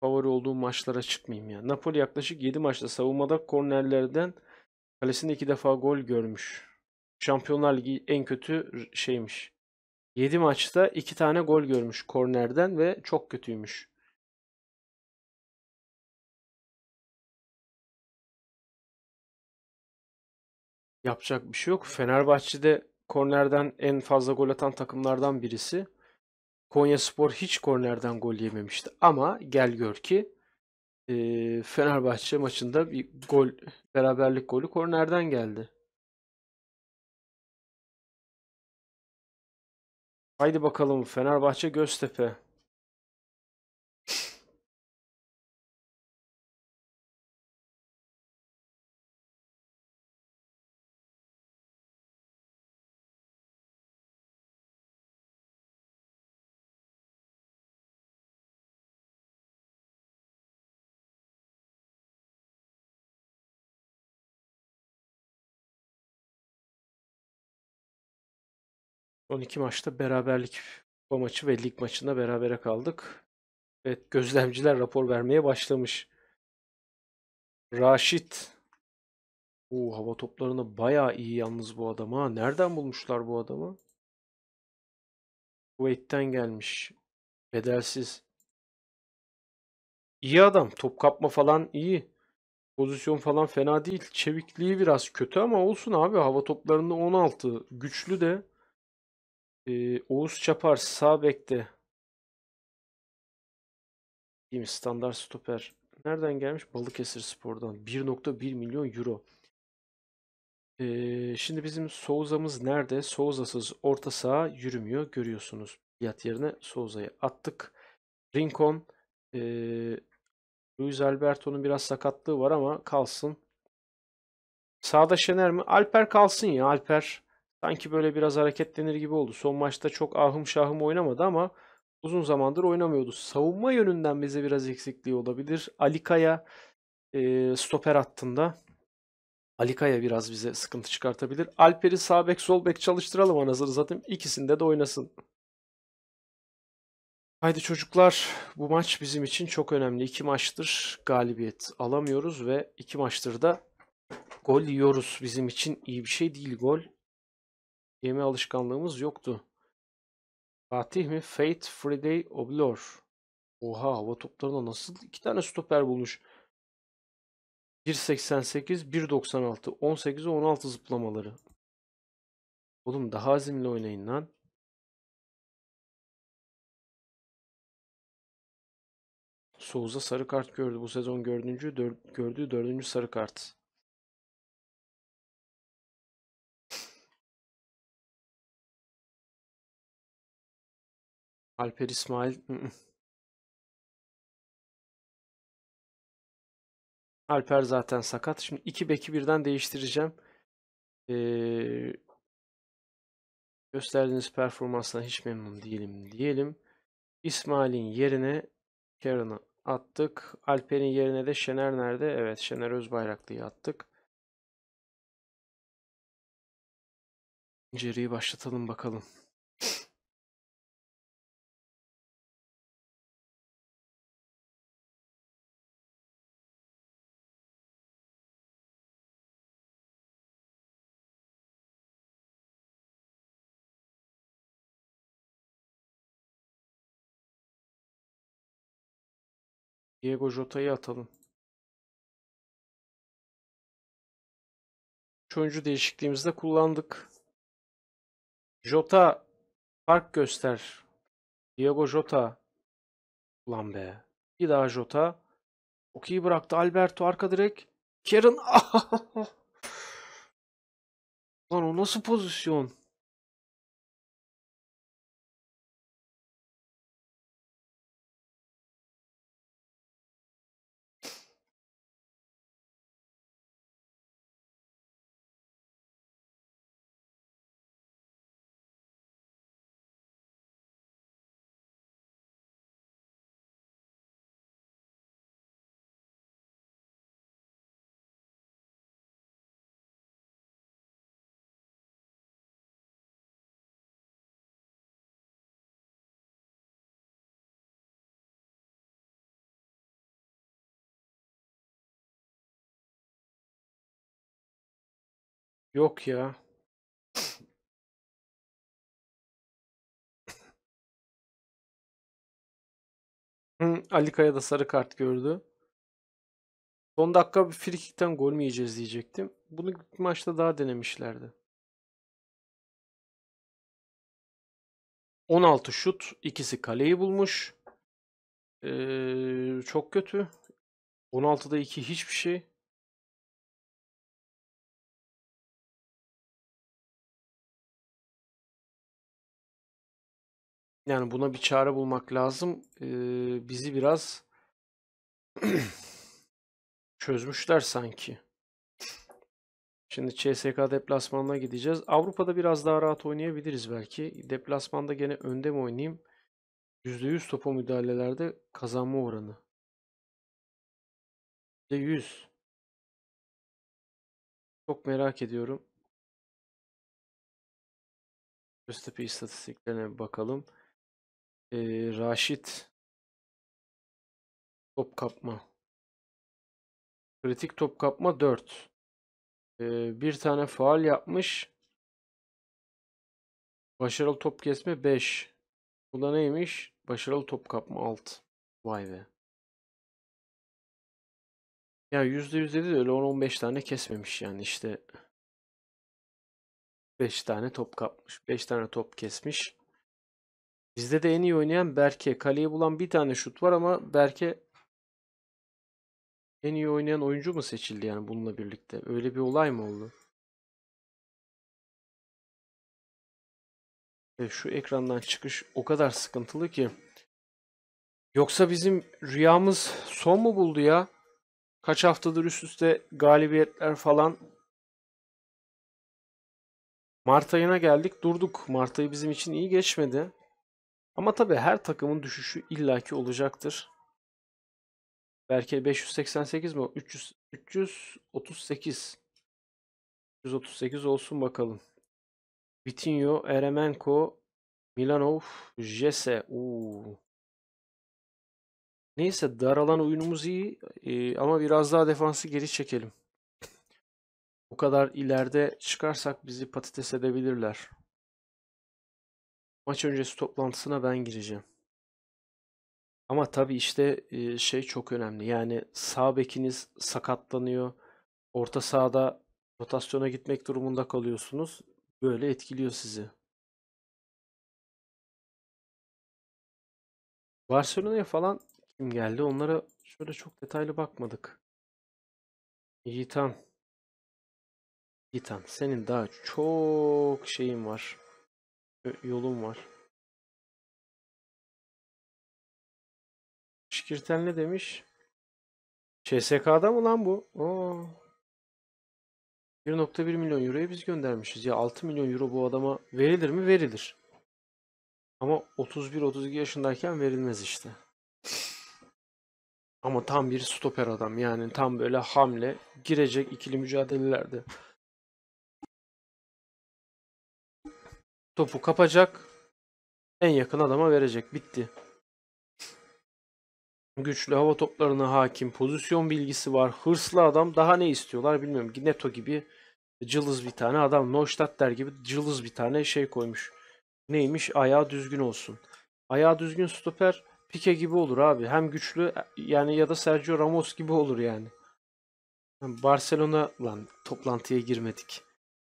favori olduğum maçlara çıkmayayım ya. Napoli yaklaşık 7 maçta savunmada kornerlerden kalesinde 2 defa gol görmüş. Şampiyonlar Ligi en kötü şeymiş. 7 maçta 2 tane gol görmüş kornerden ve çok kötüymüş. Yapacak bir şey yok. Fenerbahçe'de kornerden en fazla gol atan takımlardan birisi. Konya Spor hiç kornerden gol yememişti. Ama gel gör ki Fenerbahçe maçında bir gol beraberlik golü kornerden geldi. Haydi bakalım Fenerbahçe Göztepe. 12 maçta beraberlik o maçı ve lig maçında berabere kaldık. Evet gözlemciler rapor vermeye başlamış. Raşit. Oo, hava toplarını bayağı iyi yalnız bu adama. Nereden bulmuşlar bu adamı? Kuwait'ten gelmiş. Bedelsiz. İyi adam. Top kapma falan iyi. Pozisyon falan fena değil. Çevikliği biraz kötü ama olsun abi. Hava toplarında 16. Güçlü de. Ee, Oğuz Çapar sağ bekte. Değil mi? Standart stoper. Nereden gelmiş? Balıkesir Spor'dan. 1.1 milyon euro. Ee, şimdi bizim Souza'mız nerede? Souza'sız orta saha yürümüyor. Görüyorsunuz. Yat yerine Souza'yı attık. Rincon. E, Luis Alberto'nun biraz sakatlığı var ama kalsın. Sağda Şener mi? Alper kalsın ya. Alper sanki böyle biraz hareketlenir gibi oldu. Son maçta çok ahım şahım oynamadı ama uzun zamandır oynamıyordu. Savunma yönünden bize biraz eksikliği olabilir. Alikaya e, stoper hattında. Alikaya biraz bize sıkıntı çıkartabilir. Alper'i sağ bek sol bek çalıştıralım anasını zaten ikisinde de oynasın. Haydi çocuklar bu maç bizim için çok önemli. İki maçtır galibiyet alamıyoruz ve iki maçtır da gol yiyoruz. Bizim için iyi bir şey değil gol yeme alışkanlığımız yoktu. Fatih mi? Fate Friday Oblor. Oha hava toplarına nasıl iki tane stoper bulmuş. 1.88, 1.96, 18, 16 zıplamaları. Oğlum daha azimli oynayın lan. Souza sarı kart gördü bu sezon gördüğüncü, dör, gördüğü dördüncü sarı kart. Alper İsmail. Alper zaten sakat. Şimdi iki beki birden değiştireceğim. Ee, gösterdiğiniz performansla hiç memnun değilim diyelim. İsmail'in yerine Karan'ı attık. Alper'in yerine de Şener nerede? Evet Şener Özbayraklı'yı attık. İnceriyi başlatalım bakalım. Diego Jota'yı atalım. Üç değişikliğimizde kullandık. Jota fark göster. Diego Jota. Ulan be. Bir daha Jota. Çok bıraktı Alberto arka direk. Karen. Lan (laughs) o nasıl pozisyon? Yok ya. Hı, Ali Kaya da sarı kart gördü. Son dakika bir frikikten gol mü yiyeceğiz diyecektim. Bunu maçta daha denemişlerdi. 16 şut, ikisi kaleyi bulmuş. Ee, çok kötü. 16'da 2 hiçbir şey. Yani buna bir çare bulmak lazım. Ee, bizi biraz (clears throat) çözmüşler sanki. Şimdi CSK deplasmanına gideceğiz. Avrupa'da biraz daha rahat oynayabiliriz belki. Deplasmanda gene önde mi oynayayım? %100 topu müdahalelerde kazanma oranı. %100. Çok merak ediyorum. Göztepe istatistiklerine bakalım. Ee, Raşit. Top kapma. Kritik top kapma 4. Ee, bir tane faal yapmış. Başarılı top kesme 5. Bu da neymiş? Başarılı top kapma 6. Vay be. Ya %100 dedi de öyle 10-15 tane kesmemiş yani işte. 5 tane top kapmış. 5 tane top kesmiş. Bizde de en iyi oynayan Berke. Kaleyi bulan bir tane şut var ama Berke en iyi oynayan oyuncu mu seçildi yani bununla birlikte? Öyle bir olay mı oldu? Ve şu ekrandan çıkış o kadar sıkıntılı ki. Yoksa bizim rüyamız son mu buldu ya? Kaç haftadır üst üste galibiyetler falan. Mart ayına geldik durduk. Mart ayı bizim için iyi geçmedi. Ama tabii her takımın düşüşü illaki olacaktır. Belki 588 mi? 300, 338. 338 olsun bakalım. Vitinho, Eremenko, Milanov, Jesse. Uuu. Neyse daralan oyunumuz iyi ee, ama biraz daha defansı geri çekelim. Bu kadar ileride çıkarsak bizi patates edebilirler. Maç öncesi toplantısına ben gireceğim. Ama tabii işte şey çok önemli. Yani sağ bekiniz sakatlanıyor. Orta sahada rotasyona gitmek durumunda kalıyorsunuz. Böyle etkiliyor sizi. Barcelona'ya falan kim geldi? Onlara şöyle çok detaylı bakmadık. Yiğitan. Yiğitan senin daha çok şeyin var yolum var. Şikirten ne demiş? CSK'da mı lan bu? 1.1 milyon euroya biz göndermişiz. Ya 6 milyon euro bu adama verilir mi? Verilir. Ama 31-32 yaşındayken verilmez işte. Ama tam bir stoper adam. Yani tam böyle hamle girecek ikili mücadelelerde. Topu kapacak. En yakın adama verecek. Bitti. Güçlü hava toplarına hakim, pozisyon bilgisi var, hırslı adam. Daha ne istiyorlar bilmiyorum. Neto gibi cılız bir tane adam. Neustadter gibi cılız bir tane şey koymuş. Neymiş? Ayağı düzgün olsun. Ayağı düzgün stoper Pike gibi olur abi. Hem güçlü yani ya da Sergio Ramos gibi olur yani. Barcelona lan toplantıya girmedik.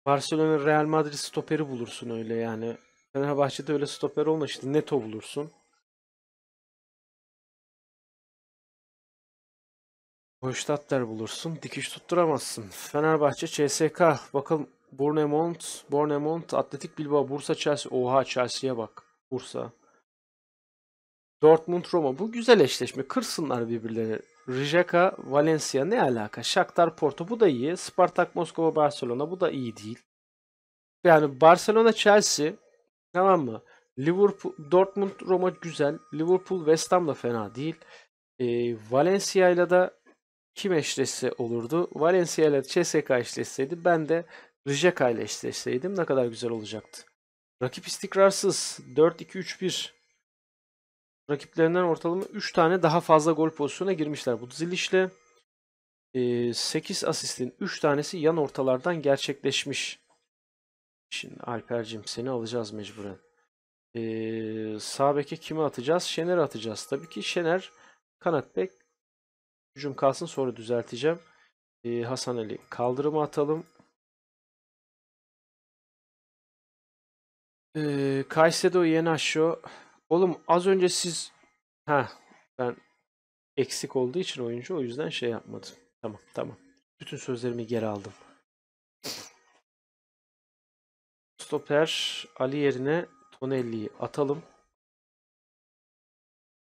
Barcelona Real Madrid stoperi bulursun öyle yani. Fenerbahçe'de öyle stoper olmaz Neto bulursun. Hoştatlar bulursun. Dikiş tutturamazsın. Fenerbahçe, CSK. Bakalım Bournemouth, Bournemouth, Atletik Bilbao, Bursa, Chelsea. Oha Chelsea'ye bak. Bursa. Dortmund, Roma. Bu güzel eşleşme. Kırsınlar birbirlerini. Rijeka, Valencia ne alaka? Shakhtar Porto bu da iyi. Spartak Moskova Barcelona bu da iyi değil. Yani Barcelona Chelsea tamam mı? Liverpool Dortmund Roma güzel. Liverpool West Ham da fena değil. E, Valencia ile de kim eşleşse olurdu? Valencia ile CSK eşleşseydi ben de Rijeka ile eşleşseydim ne kadar güzel olacaktı. Rakip istikrarsız. 4-2-3-1. Rakiplerinden ortalama 3 tane daha fazla gol pozisyonuna girmişler bu zilişle 8 ee, asistin 3 tanesi yan ortalardan gerçekleşmiş. Şimdi Alper'cim seni alacağız mecburen. Ee, sağ beke kimi atacağız? Şener atacağız. Tabii ki Şener kanat bek. Hücum kalsın sonra düzelteceğim. Ee, Hasan Ali kaldırımı atalım. Ee, Kaysedo Yenaşo Oğlum az önce siz... ha ben eksik olduğu için oyuncu o yüzden şey yapmadım. Tamam tamam. Bütün sözlerimi geri aldım. Stoper Ali yerine Tonelli'yi atalım.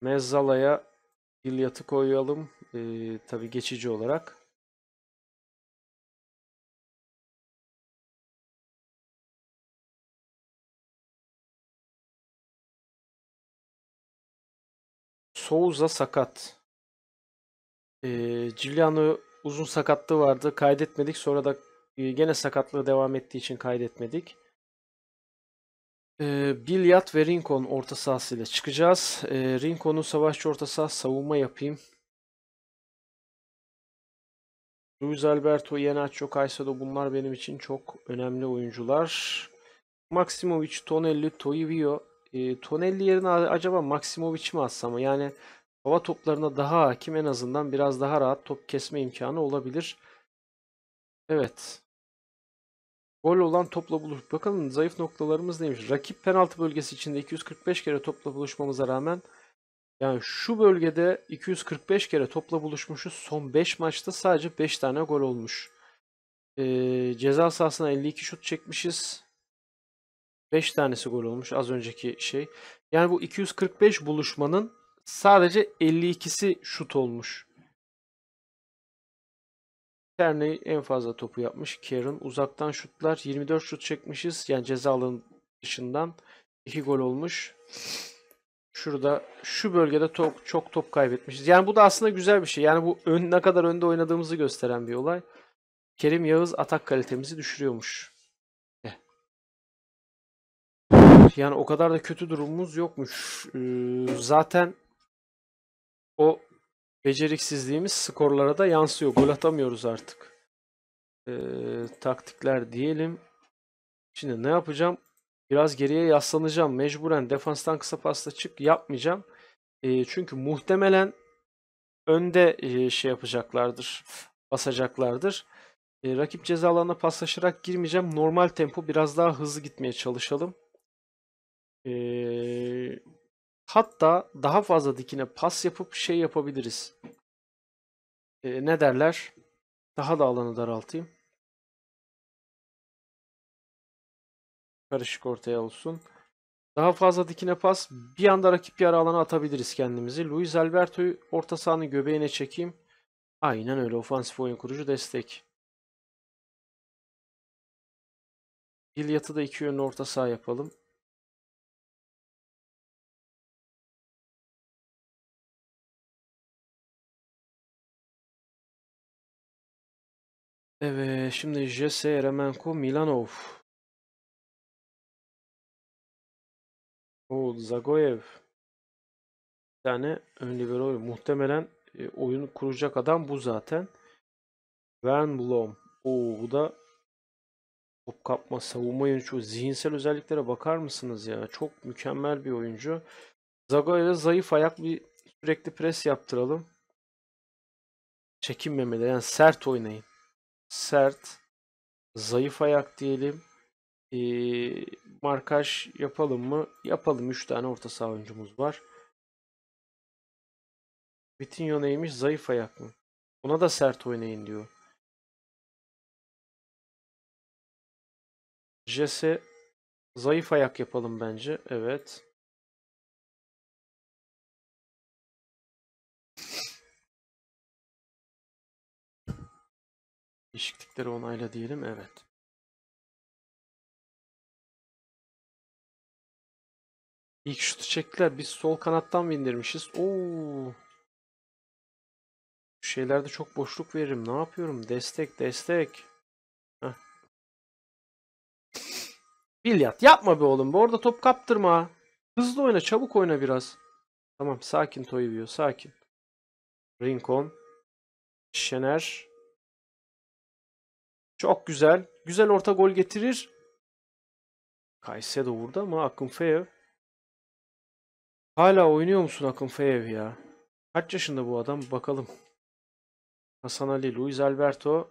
Mezzala'ya Gilyat'ı koyalım. Ee, tabii geçici olarak. Souza sakat. E, Giuliano uzun sakatlığı vardı. Kaydetmedik. Sonra da e, gene sakatlığı devam ettiği için kaydetmedik. E, Bilyat ve Rincon orta sahasıyla çıkacağız. E, Rincon'u savaşçı orta saha savunma yapayım. Luis Alberto, Iheanacho, Caicedo bunlar benim için çok önemli oyuncular. Maximovic, Tonelli, Toivio, e, Tonelli yerine acaba Maksimovic mi atsam? Yani hava toplarına daha hakim en azından biraz daha rahat top kesme imkanı olabilir. Evet. Gol olan topla buluş. Bakalım zayıf noktalarımız neymiş? Rakip penaltı bölgesi içinde 245 kere topla buluşmamıza rağmen yani şu bölgede 245 kere topla buluşmuşuz. Son 5 maçta sadece 5 tane gol olmuş. E, ceza sahasına 52 şut çekmişiz. 5 tanesi gol olmuş az önceki şey. Yani bu 245 buluşmanın sadece 52'si şut olmuş. Terney en fazla topu yapmış. Karen uzaktan şutlar. 24 şut çekmişiz. Yani ceza alanı dışından 2 gol olmuş. Şurada şu bölgede çok, çok top kaybetmişiz. Yani bu da aslında güzel bir şey. Yani bu ön, ne kadar önde oynadığımızı gösteren bir olay. Kerim Yağız atak kalitemizi düşürüyormuş. Yani o kadar da kötü durumumuz yokmuş. Ee, zaten o beceriksizliğimiz skorlara da yansıyor. Gol atamıyoruz artık. Ee, taktikler diyelim. Şimdi ne yapacağım? Biraz geriye yaslanacağım. Mecburen defanstan kısa pasta çık yapmayacağım. E, çünkü muhtemelen önde e, şey yapacaklardır. Basacaklardır. E, rakip ceza alanına paslaşarak girmeyeceğim. Normal tempo biraz daha hızlı gitmeye çalışalım. Ee, hatta daha fazla dikine pas yapıp şey yapabiliriz. Ee, ne derler? Daha da alanı daraltayım. Karışık ortaya olsun. Daha fazla dikine pas bir anda rakip yarı alana atabiliriz kendimizi. Luis Alberto'yu orta sahanın göbeğine çekeyim. Aynen öyle ofansif oyun kurucu destek. Gilyat'ı da iki yönlü orta saha yapalım. Evet şimdi Jesse Remenko, Milanov. O Zagoyev. Bir tane ön libero muhtemelen e, oyunu kuracak adam bu zaten. Van Blom. O bu da top kapma, savunma yönetimi, zihinsel özelliklere bakar mısınız ya? Çok mükemmel bir oyuncu. Zagoyev'e zayıf ayak bir sürekli pres yaptıralım. Çekinmemeleri yani sert oynayın sert, zayıf ayak diyelim. E, markaj yapalım mı? Yapalım. 3 tane orta saha oyuncumuz var. Vitinho neymiş? Zayıf ayak mı? buna da sert oynayın diyor. Jesse zayıf ayak yapalım bence. Evet. Değişiklikleri onayla diyelim. Evet. İlk şutu çektiler. Biz sol kanattan mı indirmişiz? Oo. Şu şeylerde çok boşluk veririm. Ne yapıyorum? Destek, destek. Heh. Bilyat yapma be oğlum. Bu orada top kaptırma. Hızlı oyna, çabuk oyna biraz. Tamam, sakin Toyvio, sakin. Rincon, Şener, çok güzel. Güzel orta gol getirir. Kaysedo vurdu ama Akın Akınfeyev. Hala oynuyor musun Akın Akınfeyev ya? Kaç yaşında bu adam bakalım. Hasan Ali, Luis Alberto,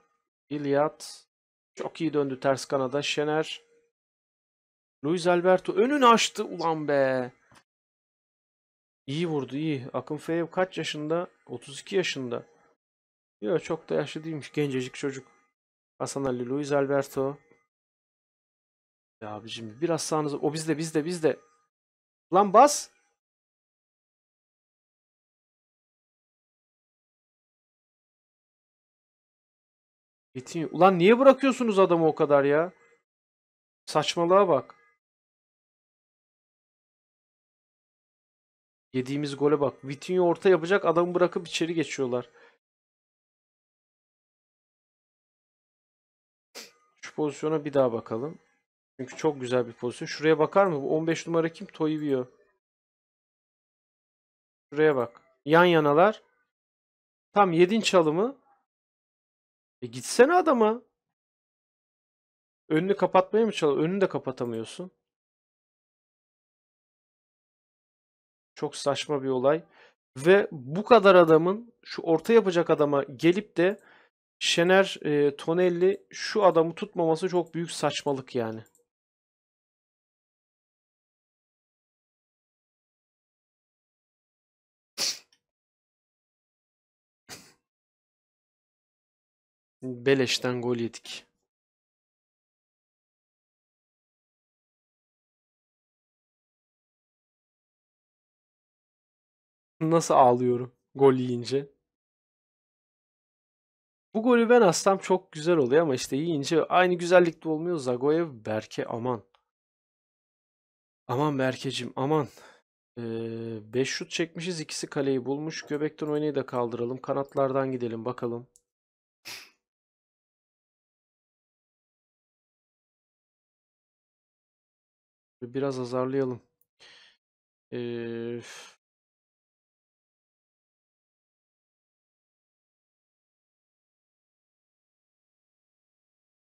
İlyat. Çok iyi döndü ters kanada. Şener. Luis Alberto önünü açtı ulan be. İyi vurdu iyi. Akın Feyev kaç yaşında? 32 yaşında. Yok çok da yaşlı değilmiş. Gencecik çocuk. Hasan Ali, Luis Alberto. Ya abicim biraz sağınıza. O bizde bizde bizde. Lan bas. Yetin. Ulan niye bırakıyorsunuz adamı o kadar ya? Saçmalığa bak. Yediğimiz gole bak. Vitinho orta yapacak adamı bırakıp içeri geçiyorlar. Şu pozisyona bir daha bakalım. Çünkü çok güzel bir pozisyon. Şuraya bakar mı? Bu 15 numara kim? Toivio. Şuraya bak. Yan yanalar. Tam yedin çalımı. E gitsene adama. Önünü kapatmaya mı çalışıyorsun? Önünü de kapatamıyorsun. Çok saçma bir olay. Ve bu kadar adamın şu orta yapacak adama gelip de Şener e, Tonelli şu adamı tutmaması çok büyük saçmalık yani. Beleşten gol yedik. Nasıl ağlıyorum gol yiyince? Bu golü ben aslam çok güzel oluyor ama işte yiyince aynı güzellikte olmuyor. Zagoyev, Berke aman. Aman Berkecim aman. 5 ee, şut çekmişiz. ikisi kaleyi bulmuş. Göbekten oynayı da kaldıralım. Kanatlardan gidelim bakalım. Biraz azarlayalım. Ee,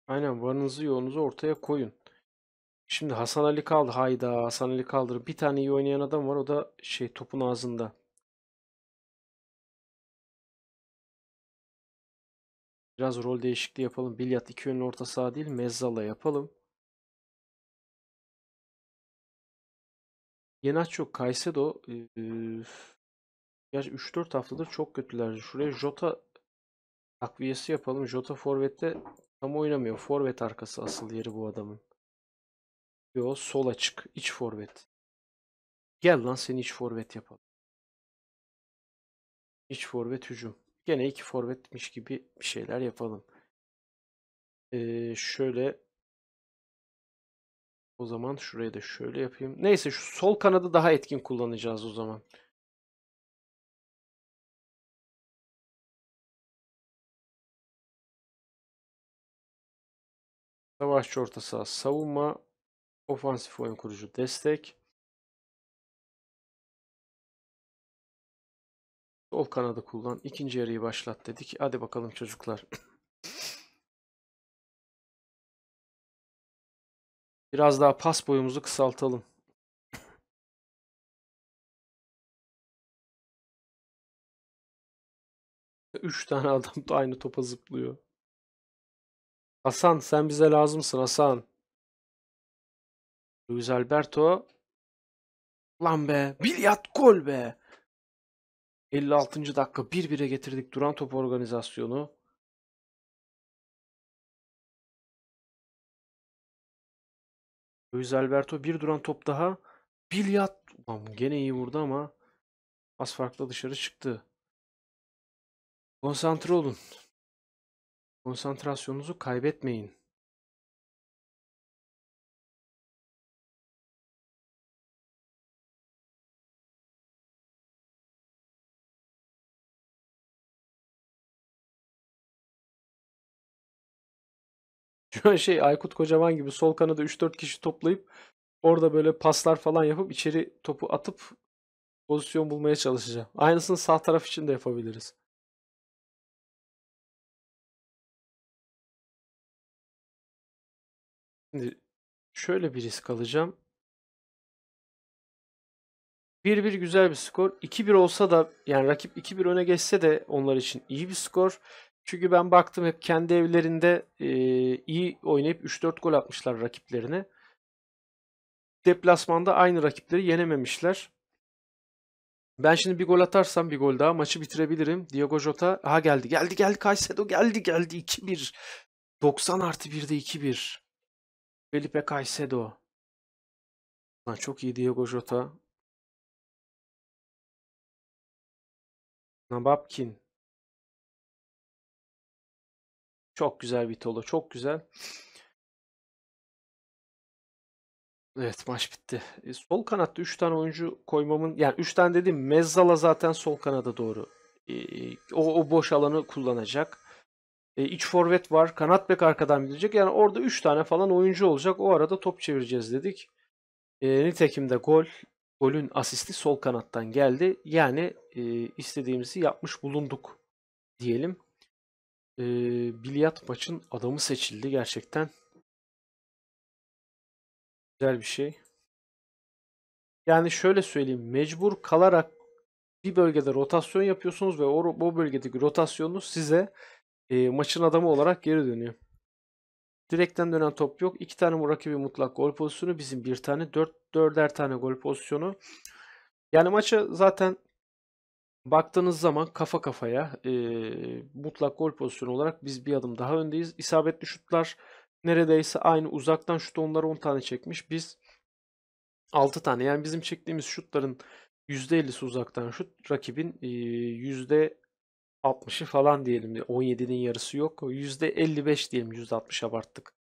Aynen varınızı yoğunuzu ortaya koyun. Şimdi Hasan Ali kaldı. Hayda Hasan Ali kaldır. Bir tane iyi oynayan adam var. O da şey topun ağzında. Biraz rol değişikliği yapalım. Bilyat iki yönlü orta saha değil. Mezzala yapalım. Yenaço, Kaysedo gerçi 3-4 haftadır çok kötülerdi. Şuraya Jota takviyesi yapalım. Jota forvette Tam oynamıyor. Forvet arkası asıl yeri bu adamın. Yo sol açık. iç forvet. Gel lan seni iç forvet yapalım. İç forvet hücum. Gene iki forvetmiş gibi bir şeyler yapalım. Ee, şöyle o zaman şuraya da şöyle yapayım. Neyse şu sol kanadı daha etkin kullanacağız o zaman. Savaşçı orta saha savunma. Ofansif oyun kurucu destek. Sol kanadı kullan. İkinci yarıyı başlat dedik. Hadi bakalım çocuklar. Biraz daha pas boyumuzu kısaltalım. Üç tane adam da aynı topa zıplıyor. Hasan sen bize lazımsın Hasan. Luis Alberto. Lan be. Bilyat gol be. 56. dakika 1-1'e getirdik duran top organizasyonu. Luis Alberto bir duran top daha. Bilyat. Ulan gene iyi vurdu ama az farklı dışarı çıktı. Konsantre olun. Konsantrasyonunuzu kaybetmeyin. Şu an şey Aykut Kocaman gibi sol kanada 3-4 kişi toplayıp orada böyle paslar falan yapıp içeri topu atıp pozisyon bulmaya çalışacağım. Aynısını sağ taraf için de yapabiliriz. Şimdi şöyle bir risk alacağım. 1-1 güzel bir skor. 2-1 olsa da yani rakip 2-1 öne geçse de onlar için iyi bir skor. Çünkü ben baktım hep kendi evlerinde e, iyi oynayıp 3-4 gol atmışlar rakiplerine. Deplasmanda aynı rakipleri yenememişler. Ben şimdi bir gol atarsam bir gol daha maçı bitirebilirim. Diogo Jota ha geldi geldi geldi Caicedo geldi geldi 2-1. 90 artı 1'de 2-1. Felipe Caicedo. Lan çok iyi Diego Jota. Nababkin. Çok güzel Vitolo. Çok güzel. Evet maç bitti. E, sol kanatta 3 tane oyuncu koymamın yani 3 tane dedim Mezzala zaten sol kanada doğru. E, o, o boş alanı kullanacak. E, iç forvet var. Kanat bek arkadan bilecek. Yani orada 3 tane falan oyuncu olacak. O arada top çevireceğiz dedik. E, nitekim de gol golün asisti sol kanattan geldi. Yani e, istediğimizi yapmış bulunduk diyelim. E, bilyat maçın adamı seçildi gerçekten. Güzel bir şey. Yani şöyle söyleyeyim. Mecbur kalarak bir bölgede rotasyon yapıyorsunuz ve o, o bölgedeki rotasyonunuz size e, maçın adamı olarak geri dönüyor. Direkten dönen top yok. İki tane rakibi mutlak gol pozisyonu. Bizim bir tane. Dört, dörder tane gol pozisyonu. Yani maça zaten baktığınız zaman kafa kafaya e, mutlak gol pozisyonu olarak biz bir adım daha öndeyiz. İsabetli şutlar neredeyse aynı uzaktan şut onlar 10 tane çekmiş. Biz 6 tane yani bizim çektiğimiz şutların %50'si uzaktan şut rakibin ee, 60'ı falan diyelim. 17'nin yarısı yok. %55 diyelim. %60 abarttık.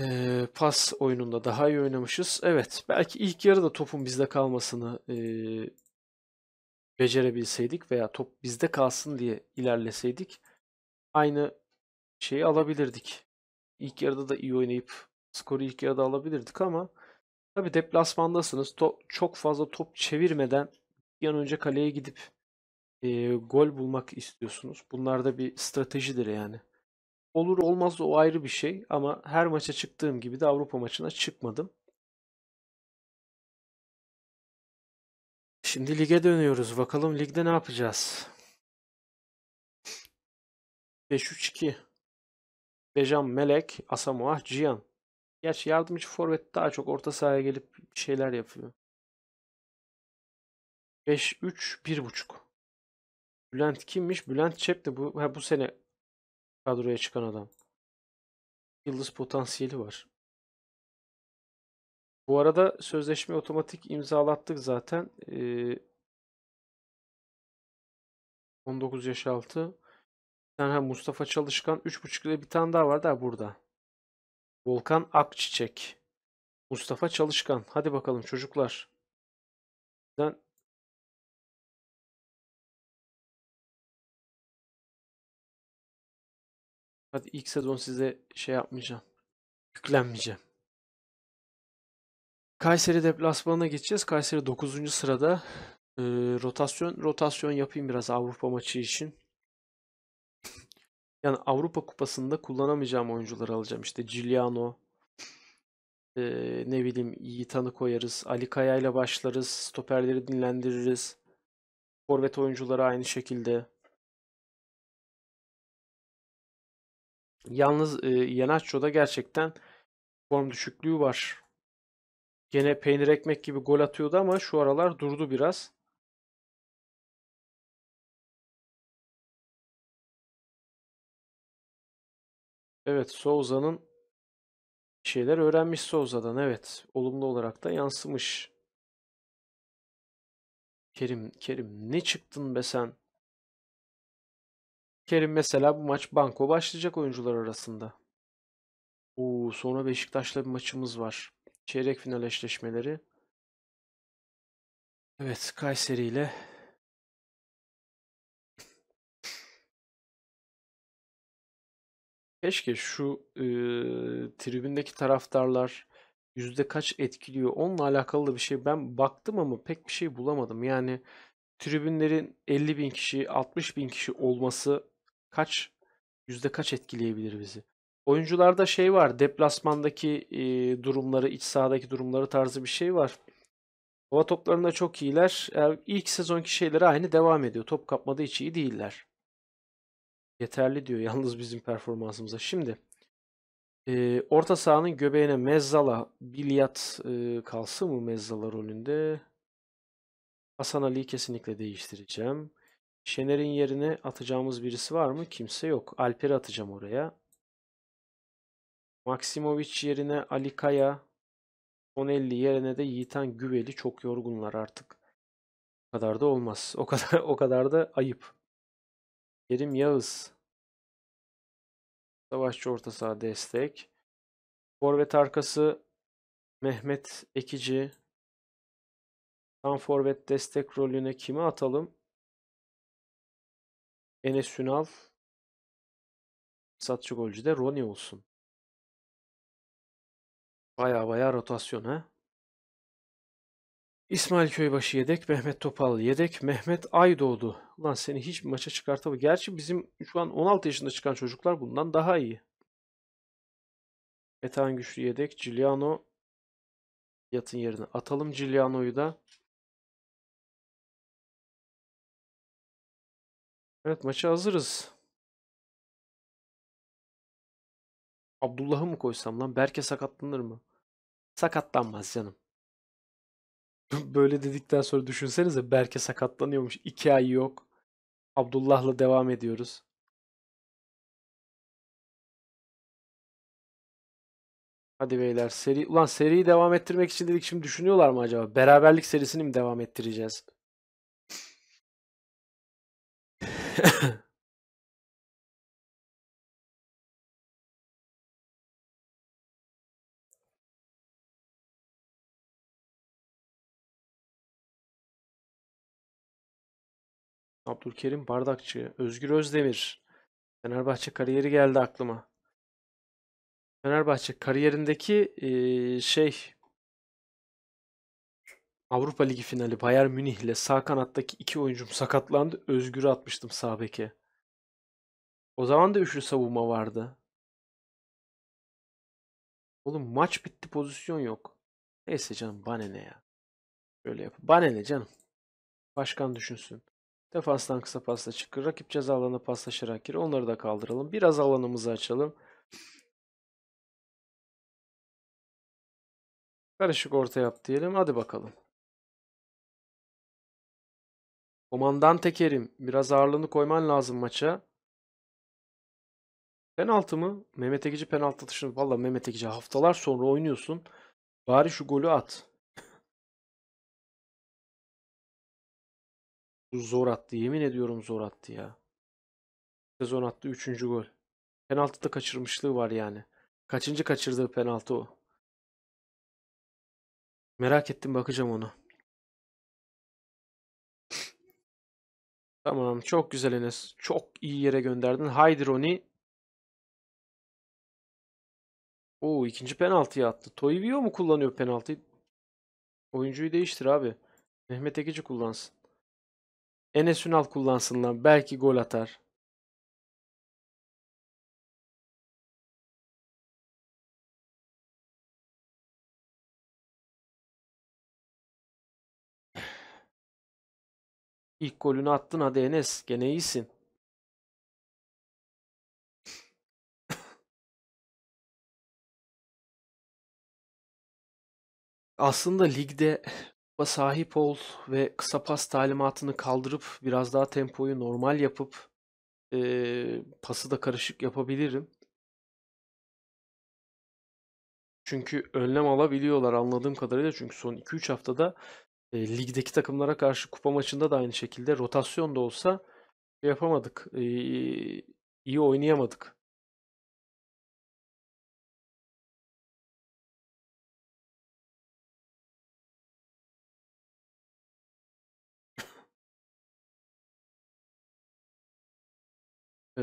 Ee, pas oyununda daha iyi oynamışız. Evet. Belki ilk yarıda topun bizde kalmasını e, becerebilseydik veya top bizde kalsın diye ilerleseydik aynı şeyi alabilirdik. İlk yarıda da iyi oynayıp skoru ilk yarıda alabilirdik ama tabi deplasmandasınız. To- çok fazla top çevirmeden yan önce kaleye gidip Eee, gol bulmak istiyorsunuz. Bunlar da bir stratejidir yani. Olur olmaz da o ayrı bir şey ama her maça çıktığım gibi de Avrupa maçına çıkmadım. Şimdi lige dönüyoruz. Bakalım ligde ne yapacağız? 5-3-2. Bejan, Melek, Asamoah, Cihan. Gerçi yardımcı forvet daha çok orta sahaya gelip şeyler yapıyor. 5-3-1.5 Bülent kimmiş? Bülent Çep de bu, ha, bu sene kadroya çıkan adam. Yıldız potansiyeli var. Bu arada sözleşme otomatik imzalattık zaten. Ee, 19 yaş altı. Bir ha, Mustafa Çalışkan 3.5 ile bir tane daha var da burada. Volkan Akçiçek. Mustafa Çalışkan. Hadi bakalım çocuklar. Sizden Hadi ilk sezon size şey yapmayacağım. Yüklenmeyeceğim. Kayseri deplasmanına geçeceğiz. Kayseri 9. sırada. Ee, rotasyon rotasyon yapayım biraz Avrupa maçı için. yani Avrupa Kupası'nda kullanamayacağım oyuncuları alacağım. İşte Giuliano, e, ne bileyim Yiğitan'ı koyarız. Ali Kaya ile başlarız. Stoperleri dinlendiririz. Forvet oyuncuları aynı şekilde. Yalnız e, Yanaço'da gerçekten form düşüklüğü var. Gene peynir ekmek gibi gol atıyordu ama şu aralar durdu biraz. Evet Souza'nın şeyler öğrenmiş Souza'dan evet. Olumlu olarak da yansımış. Kerim, Kerim ne çıktın be sen? Kerim mesela bu maç banko başlayacak oyuncular arasında. Oo, sonra Beşiktaş'la bir maçımız var. Çeyrek final eşleşmeleri. Evet Kayseri ile Keşke şu e, tribündeki taraftarlar yüzde kaç etkiliyor onunla alakalı da bir şey ben baktım ama pek bir şey bulamadım. Yani tribünlerin 50 bin kişi 60 bin kişi olması kaç yüzde kaç etkileyebilir bizi? Oyuncularda şey var. Deplasmandaki e, durumları, iç sahadaki durumları tarzı bir şey var. Hava toplarında çok iyiler. Yani ilk sezonki şeyleri aynı devam ediyor. Top kapmada hiç iyi değiller. Yeterli diyor yalnız bizim performansımıza. Şimdi e, orta sahanın göbeğine Mezzala, Bilyat e, kalsın mı Mezzala rolünde? Hasan Ali'yi kesinlikle değiştireceğim. Şener'in yerine atacağımız birisi var mı? Kimse yok. Alper'i atacağım oraya. Maksimovic yerine Ali Kaya. Onelli yerine de Yiğitan Güveli. Çok yorgunlar artık. O kadar da olmaz. O kadar, (laughs) o kadar da ayıp. Kerim Yağız. Savaşçı orta saha destek. Forvet arkası Mehmet Ekici. Tam forvet destek rolüne kimi atalım? Enes Ünal satçı golcü de Roni olsun. Baya baya rotasyon ha. İsmail Köybaşı yedek, Mehmet Topal yedek, Mehmet Ay doğdu. Ulan seni hiç maça çıkartamıyor. Gerçi bizim şu an 16 yaşında çıkan çocuklar bundan daha iyi. Metehan Güçlü yedek, Giuliano yatın yerine atalım Giuliano'yu da. Evet maça hazırız. Abdullah'ı mı koysam lan? Berke sakatlanır mı? Sakatlanmaz canım. (laughs) Böyle dedikten sonra düşünsenize Berke sakatlanıyormuş. iki ay yok. Abdullah'la devam ediyoruz. Hadi beyler seri ulan seriyi devam ettirmek için dedik şimdi düşünüyorlar mı acaba? Beraberlik serisini mi devam ettireceğiz? (laughs) Abdülkerim Bardakçı, Özgür Özdemir. Fenerbahçe kariyeri geldi aklıma. Fenerbahçe kariyerindeki e, şey Avrupa Ligi finali Bayern Münih ile sağ kanattaki iki oyuncum sakatlandı. Özgür'ü atmıştım sağ beke. O zaman da üçlü savunma vardı. Oğlum maç bitti pozisyon yok. Neyse canım bana ne ya. Böyle yap. Bana ne canım. Başkan düşünsün. Defanstan kısa pasta çıkır. Rakip ceza alanına paslaşarak gir. Onları da kaldıralım. Biraz alanımızı açalım. Karışık orta yap diyelim. Hadi bakalım. Komandan tekerim. Biraz ağırlığını koyman lazım maça. Penaltı mı? Mehmet Ekici penaltı atışını. Valla Mehmet Ekici haftalar sonra oynuyorsun. Bari şu golü at. zor attı. Yemin ediyorum zor attı ya. Sezon attı üçüncü gol. Penaltı da kaçırmışlığı var yani. Kaçıncı kaçırdığı penaltı o. Merak ettim bakacağım ona. Tamam çok güzel Enes. Çok iyi yere gönderdin. Haydi Roni. Oo ikinci penaltıyı attı. Toyvio mu kullanıyor penaltıyı? Oyuncuyu değiştir abi. Mehmet Ekici kullansın. Enes Ünal kullansın lan. Belki gol atar. İlk golünü attın hadi Enes. Gene iyisin. Aslında ligde topa sahip ol ve kısa pas talimatını kaldırıp biraz daha tempoyu normal yapıp e, pası da karışık yapabilirim. Çünkü önlem alabiliyorlar anladığım kadarıyla. Çünkü son 2-3 haftada e, ligdeki takımlara karşı kupa maçında da aynı şekilde rotasyon da olsa şey yapamadık. E, iyi oynayamadık. Ee,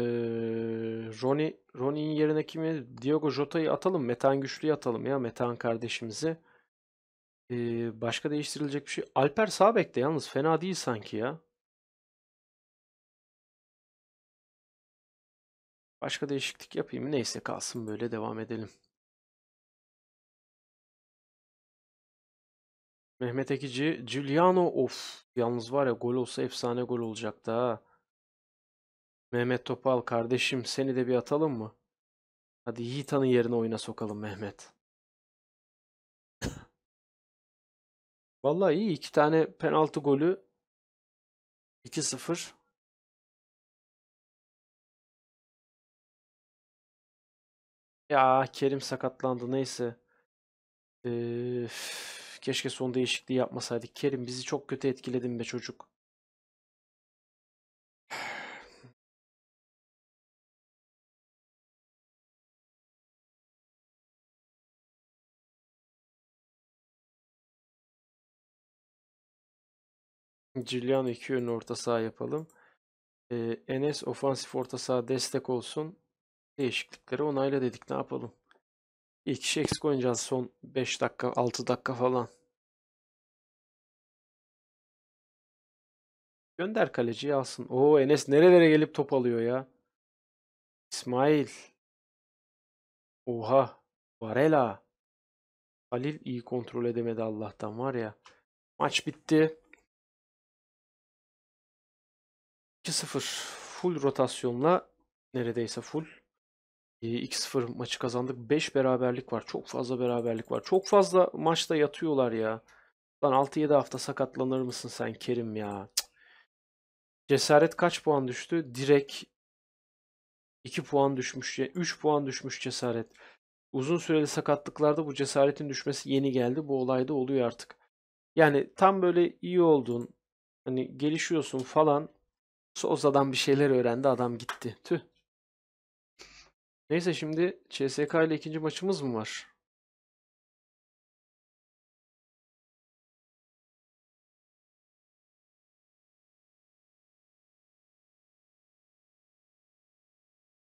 Roni Roni'nin yerine kimi Diogo Jota'yı atalım. Metan Güçlü'yü atalım ya Metan kardeşimizi. Eee, başka değiştirilecek bir şey Alper sağ bekte yalnız fena değil sanki ya. Başka değişiklik yapayım mı? Neyse kalsın böyle devam edelim. Mehmet Ekici, Giuliano of. Yalnız var ya gol olsa efsane gol olacaktı ha. Mehmet Topal kardeşim seni de bir atalım mı? Hadi Yiğitan'ın yerine oyuna sokalım Mehmet. Vallahi iyi. iki tane penaltı golü 2-0. Ya Kerim sakatlandı neyse. Ee, keşke son değişikliği yapmasaydık. Kerim bizi çok kötü etkiledin be çocuk. Cillian iki yönlü orta saha yapalım. Ee, Enes ofansif orta saha destek olsun. Değişiklikleri onayla dedik ne yapalım. İlk kişi eksik oynayacağız son 5 dakika 6 dakika falan. Gönder kaleciyi alsın. Oo Enes nerelere gelip top alıyor ya. İsmail. Oha. Varela. Halil iyi kontrol edemedi Allah'tan var ya. Maç bitti. 2-0 full rotasyonla neredeyse full 2-0 ee, maçı kazandık. 5 beraberlik var. Çok fazla beraberlik var. Çok fazla maçta yatıyorlar ya. Lan 6-7 hafta sakatlanır mısın sen Kerim ya? Cesaret kaç puan düştü? Direkt 2 puan düşmüş. 3 puan düşmüş cesaret. Uzun süreli sakatlıklarda bu cesaretin düşmesi yeni geldi. Bu olayda oluyor artık. Yani tam böyle iyi oldun. Hani gelişiyorsun falan. Soza'dan bir şeyler öğrendi adam gitti. Tüh. Neyse şimdi CSK ile ikinci maçımız mı var?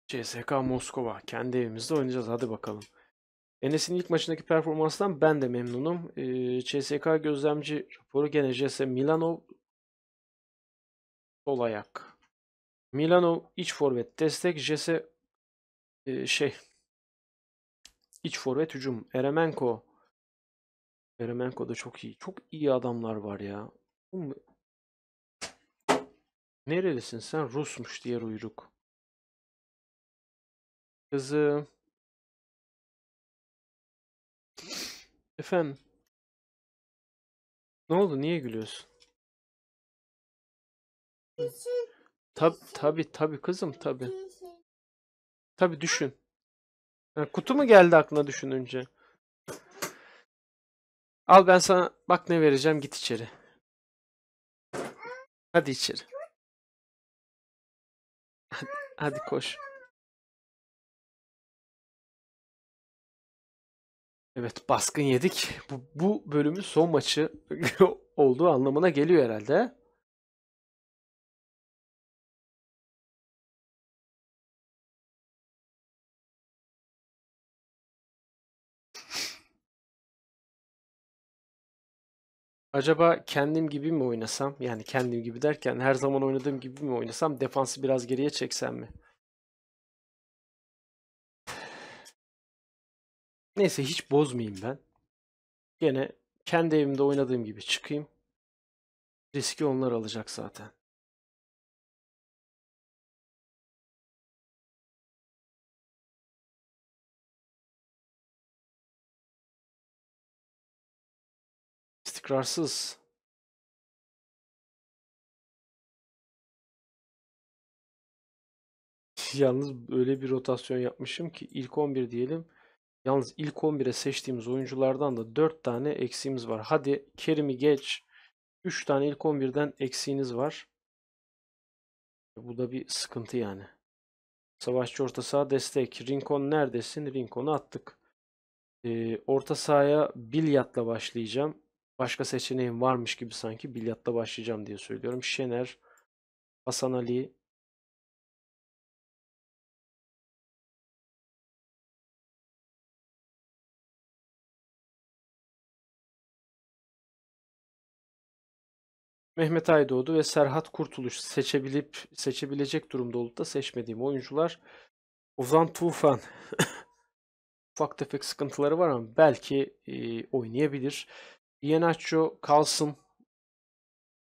CSK Moskova. Kendi evimizde oynayacağız. Hadi bakalım. Enes'in ilk maçındaki performanstan ben de memnunum. Ee, CSK gözlemci raporu gene JS Milanov Sol ayak. Milanov iç forvet destek. Jesse e, şey iç forvet hücum. Eremenko. Eremenko da çok iyi. Çok iyi adamlar var ya. Nerelisin sen? Rusmuş diğer uyruk. Kızı. Efendim. Ne oldu? Niye gülüyorsun? Tabi tabi tabi kızım tabi. Tabi düşün. kutu mu geldi aklına düşününce? Al ben sana bak ne vereceğim git içeri. Hadi içeri. Hadi, hadi koş. Evet baskın yedik. Bu, bu bölümün son maçı (laughs) olduğu anlamına geliyor herhalde. Acaba kendim gibi mi oynasam? Yani kendim gibi derken her zaman oynadığım gibi mi oynasam? Defansı biraz geriye çeksem mi? Neyse hiç bozmayayım ben. Gene kendi evimde oynadığım gibi çıkayım. Riski onlar alacak zaten. istikrarsız. (laughs) Yalnız öyle bir rotasyon yapmışım ki ilk 11 diyelim. Yalnız ilk 11'e seçtiğimiz oyunculardan da 4 tane eksiğimiz var. Hadi Kerim'i geç. 3 tane ilk 11'den eksiğiniz var. Bu da bir sıkıntı yani. Savaşçı orta saha destek. Rincon neredesin? Rincon'u attık. Ee, orta sahaya Bilyat'la başlayacağım başka seçeneğim varmış gibi sanki bilyatta başlayacağım diye söylüyorum. Şener, Hasan Ali, Mehmet Aydoğdu ve Serhat Kurtuluş seçebilip seçebilecek durumda olup da seçmediğim oyuncular. Ozan Tufan (laughs) ufak tefek sıkıntıları var ama belki e, oynayabilir. Iheanacho kalsın.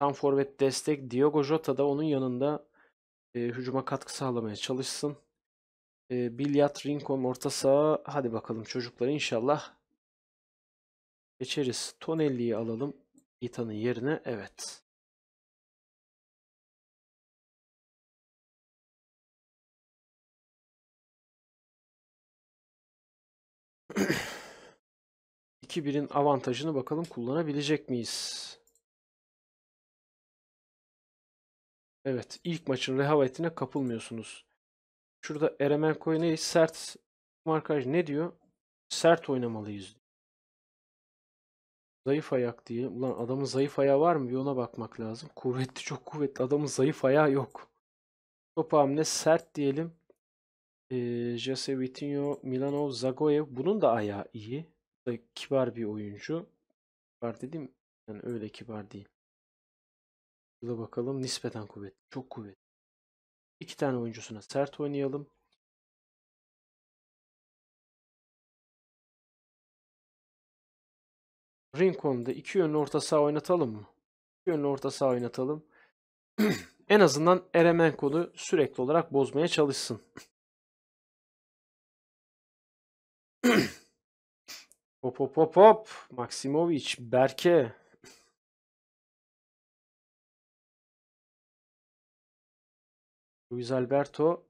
Tam forvet destek. Diogo Jota da onun yanında e, hücuma katkı sağlamaya çalışsın. E, Bilyat, Rincon orta saha. Hadi bakalım çocuklar inşallah geçeriz. Tonelli'yi alalım. Ita'nın yerine. Evet. Yeah. (clears throat) 2-1'in avantajını bakalım kullanabilecek miyiz? Evet ilk maçın rehavetine kapılmıyorsunuz. Şurada Eremenko'ya ne? Sert markaj ne diyor? Sert oynamalıyız. Zayıf ayak diye. Ulan adamın zayıf ayağı var mı? Bir ona bakmak lazım. Kuvvetli çok kuvvetli. Adamın zayıf ayağı yok. Top hamle sert diyelim. E, Jose Vitinho, Milanov, Zagoyev. Bunun da ayağı iyi da kibar bir oyuncu. Kibar dedim yani öyle kibar değil. Burada bakalım nispeten kuvvetli. Çok kuvvetli. İki tane oyuncusuna sert oynayalım. Rincon'da iki yönlü orta saha oynatalım mı? İki yönlü orta saha oynatalım. (clears throat) en azından Eremenko'nu sürekli olarak bozmaya çalışsın. (clears throat) (clears throat) Hop hop hop hop. Maksimovic, Berke. Luis Alberto.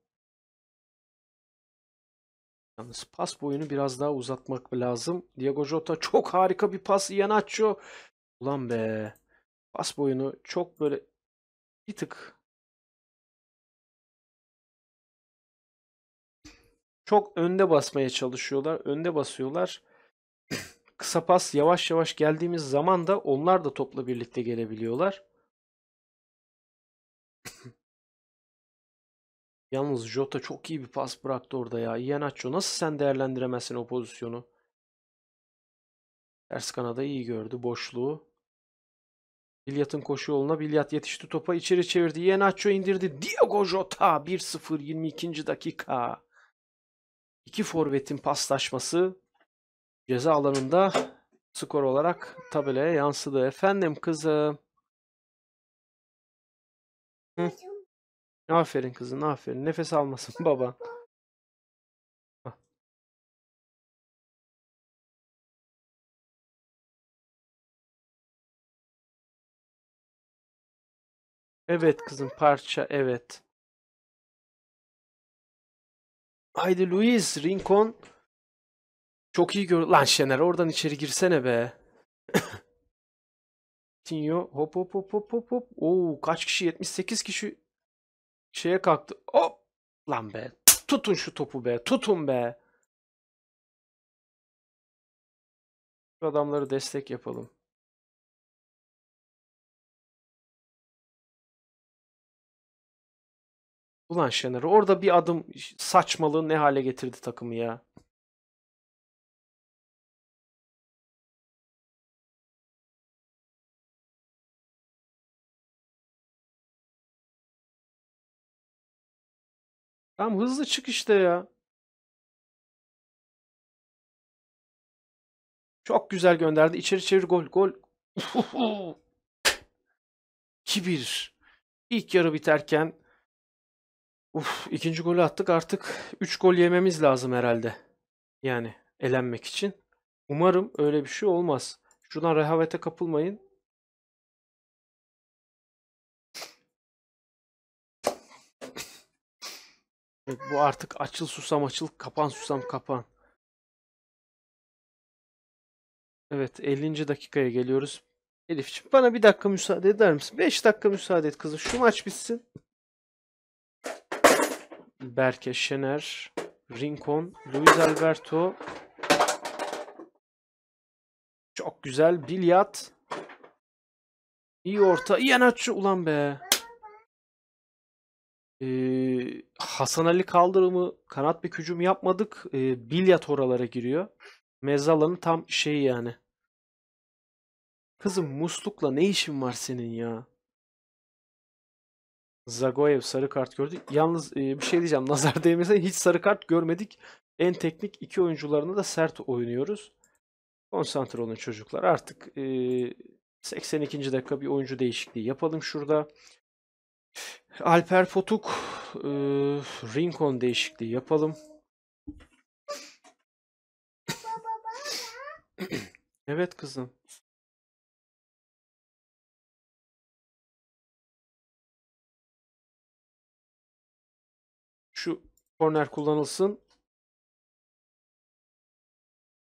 Yalnız pas boyunu biraz daha uzatmak lazım. Diego Jota çok harika bir pas. açıyor. Ulan be. Pas boyunu çok böyle bir tık çok önde basmaya çalışıyorlar. Önde basıyorlar kısa pas yavaş yavaş geldiğimiz zaman da onlar da topla birlikte gelebiliyorlar. (laughs) Yalnız Jota çok iyi bir pas bıraktı orada ya. Iheanacho nasıl sen değerlendiremezsin o pozisyonu? Ters kanada iyi gördü boşluğu. Bilyat'ın koşu yoluna Bilyat yetişti topa içeri çevirdi. Iheanacho indirdi. Diego Jota 1-0 22. dakika. İki forvetin paslaşması ceza alanında skor olarak tabelaya yansıdı. Efendim kızım. Hı. Aferin kızım, aferin. Nefes almasın (laughs) baba. Evet kızım parça evet. Haydi Luis Rincon çok iyi gör... Lan Şener oradan içeri girsene be. (coughs) Tinho hop hop hop hop hop hop. Oo kaç kişi? 78 kişi şeye kalktı. Hop! Lan be. Tutun şu topu be. Tutun be. Şu adamları destek yapalım. Ulan Şener orada bir adım saçmalığı ne hale getirdi takımı ya. Tam hızlı çık işte ya. Çok güzel gönderdi. İçeri çevir gol gol. 2-1. İlk yarı biterken uf, ikinci golü attık. Artık 3 gol yememiz lazım herhalde. Yani elenmek için. Umarım öyle bir şey olmaz. Şuradan rehavete kapılmayın. Bu artık açıl susam açıl, kapan susam kapan. Evet 50. dakikaya geliyoruz. Elif'ciğim bana bir dakika müsaade eder misin? 5 dakika müsaade et kızım. Şu maç bitsin. Berke Şener, Rincon, Luis Alberto. Çok güzel. Bilyat. İyi orta. İyi Enatçı. Ulan be. Eee, Hasan Ali kaldırımı, kanat bir hücumu yapmadık. Eee Bilyat oralara giriyor. mezalanın tam şeyi yani. Kızım muslukla ne işin var senin ya? Zagoyev sarı kart gördü. Yalnız e, bir şey diyeceğim. (laughs) Nazar değmesin hiç sarı kart görmedik. En teknik iki oyuncularını da sert oynuyoruz. Konsantre olun çocuklar. Artık e, 82. dakika bir oyuncu değişikliği yapalım şurada. Alper Potuk e, Rincon değişikliği yapalım. (coughs) evet kızım. Şu korner kullanılsın.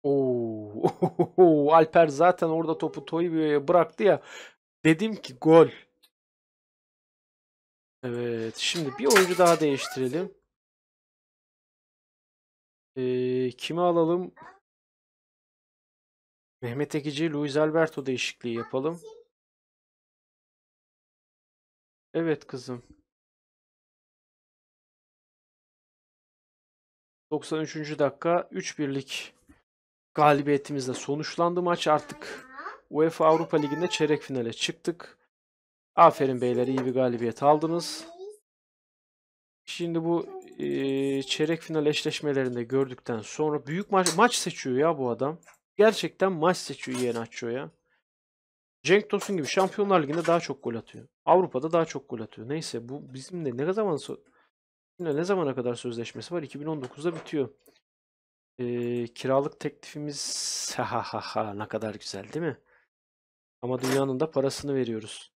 Oo. (laughs) Alper zaten orada topu Toybo'ya bıraktı ya. Dedim ki gol. Evet. Şimdi bir oyuncu daha değiştirelim. Ee, kimi alalım? Mehmet Ekici, Luis Alberto değişikliği yapalım. Evet kızım. 93. dakika 3-1'lik galibiyetimizle sonuçlandı maç. Artık UEFA Avrupa Ligi'nde çeyrek finale çıktık. Aferin beyler iyi bir galibiyet aldınız. Şimdi bu e, çeyrek final eşleşmelerinde gördükten sonra büyük maç, maç seçiyor ya bu adam. Gerçekten maç seçiyor açıyor ya. Cenk Tosun gibi Şampiyonlar Ligi'nde daha çok gol atıyor. Avrupa'da daha çok gol atıyor. Neyse bu bizim de ne zaman so? ne zamana kadar sözleşmesi var? 2019'da bitiyor. Ee, kiralık teklifimiz (laughs) ha ha ha ne kadar güzel değil mi? Ama dünyanın da parasını veriyoruz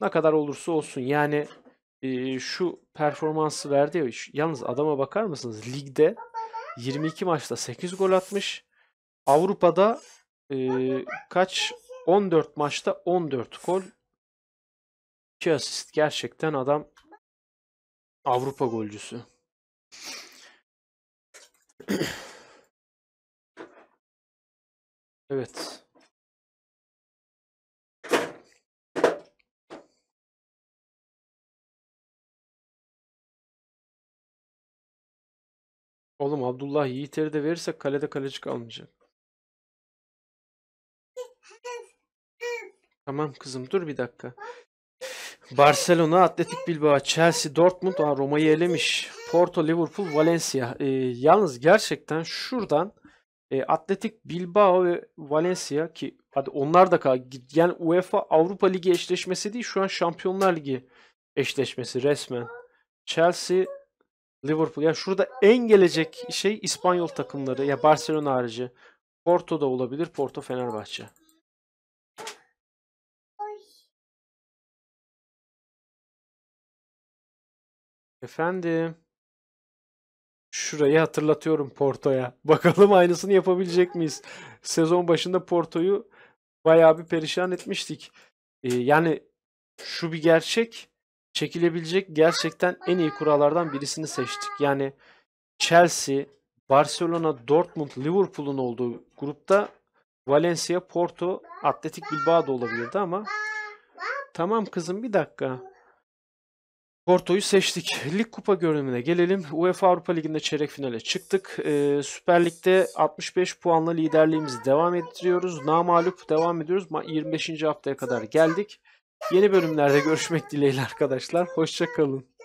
ne kadar olursa olsun yani e, şu performansı verdi ya, yalnız adama bakar mısınız ligde 22 maçta 8 gol atmış Avrupa'da e, kaç 14 maçta 14 gol 2 asist gerçekten adam Avrupa golcüsü (clears throat) evet Oğlum Abdullah Yiğiter'i de verirsek kalede kaleci kalmayacak. Tamam kızım dur bir dakika. Barcelona, Atletik Bilbao, Chelsea, Dortmund, aa, Roma'yı elemiş. Porto, Liverpool, Valencia. Ee, yalnız gerçekten şuradan e, Atletik Bilbao ve Valencia ki hadi onlar da kal. Yani UEFA Avrupa Ligi eşleşmesi değil şu an Şampiyonlar Ligi eşleşmesi resmen. Chelsea Liverpool. Ya yani şurada en gelecek şey İspanyol takımları. Ya Barcelona harici. Porto da olabilir. Porto Fenerbahçe. Efendim. Şurayı hatırlatıyorum Porto'ya. (laughs) Bakalım aynısını yapabilecek miyiz? Sezon başında Porto'yu bayağı bir perişan etmiştik. Ee, yani şu bir gerçek çekilebilecek gerçekten en iyi kurallardan birisini seçtik. Yani Chelsea, Barcelona, Dortmund, Liverpool'un olduğu grupta Valencia, Porto, Atletik Bilbao da olabilirdi ama tamam kızım bir dakika. Porto'yu seçtik. Lig kupa görünümüne gelelim. UEFA Avrupa Ligi'nde çeyrek finale çıktık. Ee, Süper Lig'de 65 puanla liderliğimizi devam ettiriyoruz. Namalup devam ediyoruz. 25. haftaya kadar geldik. Yeni bölümlerde görüşmek dileğiyle arkadaşlar. Hoşçakalın.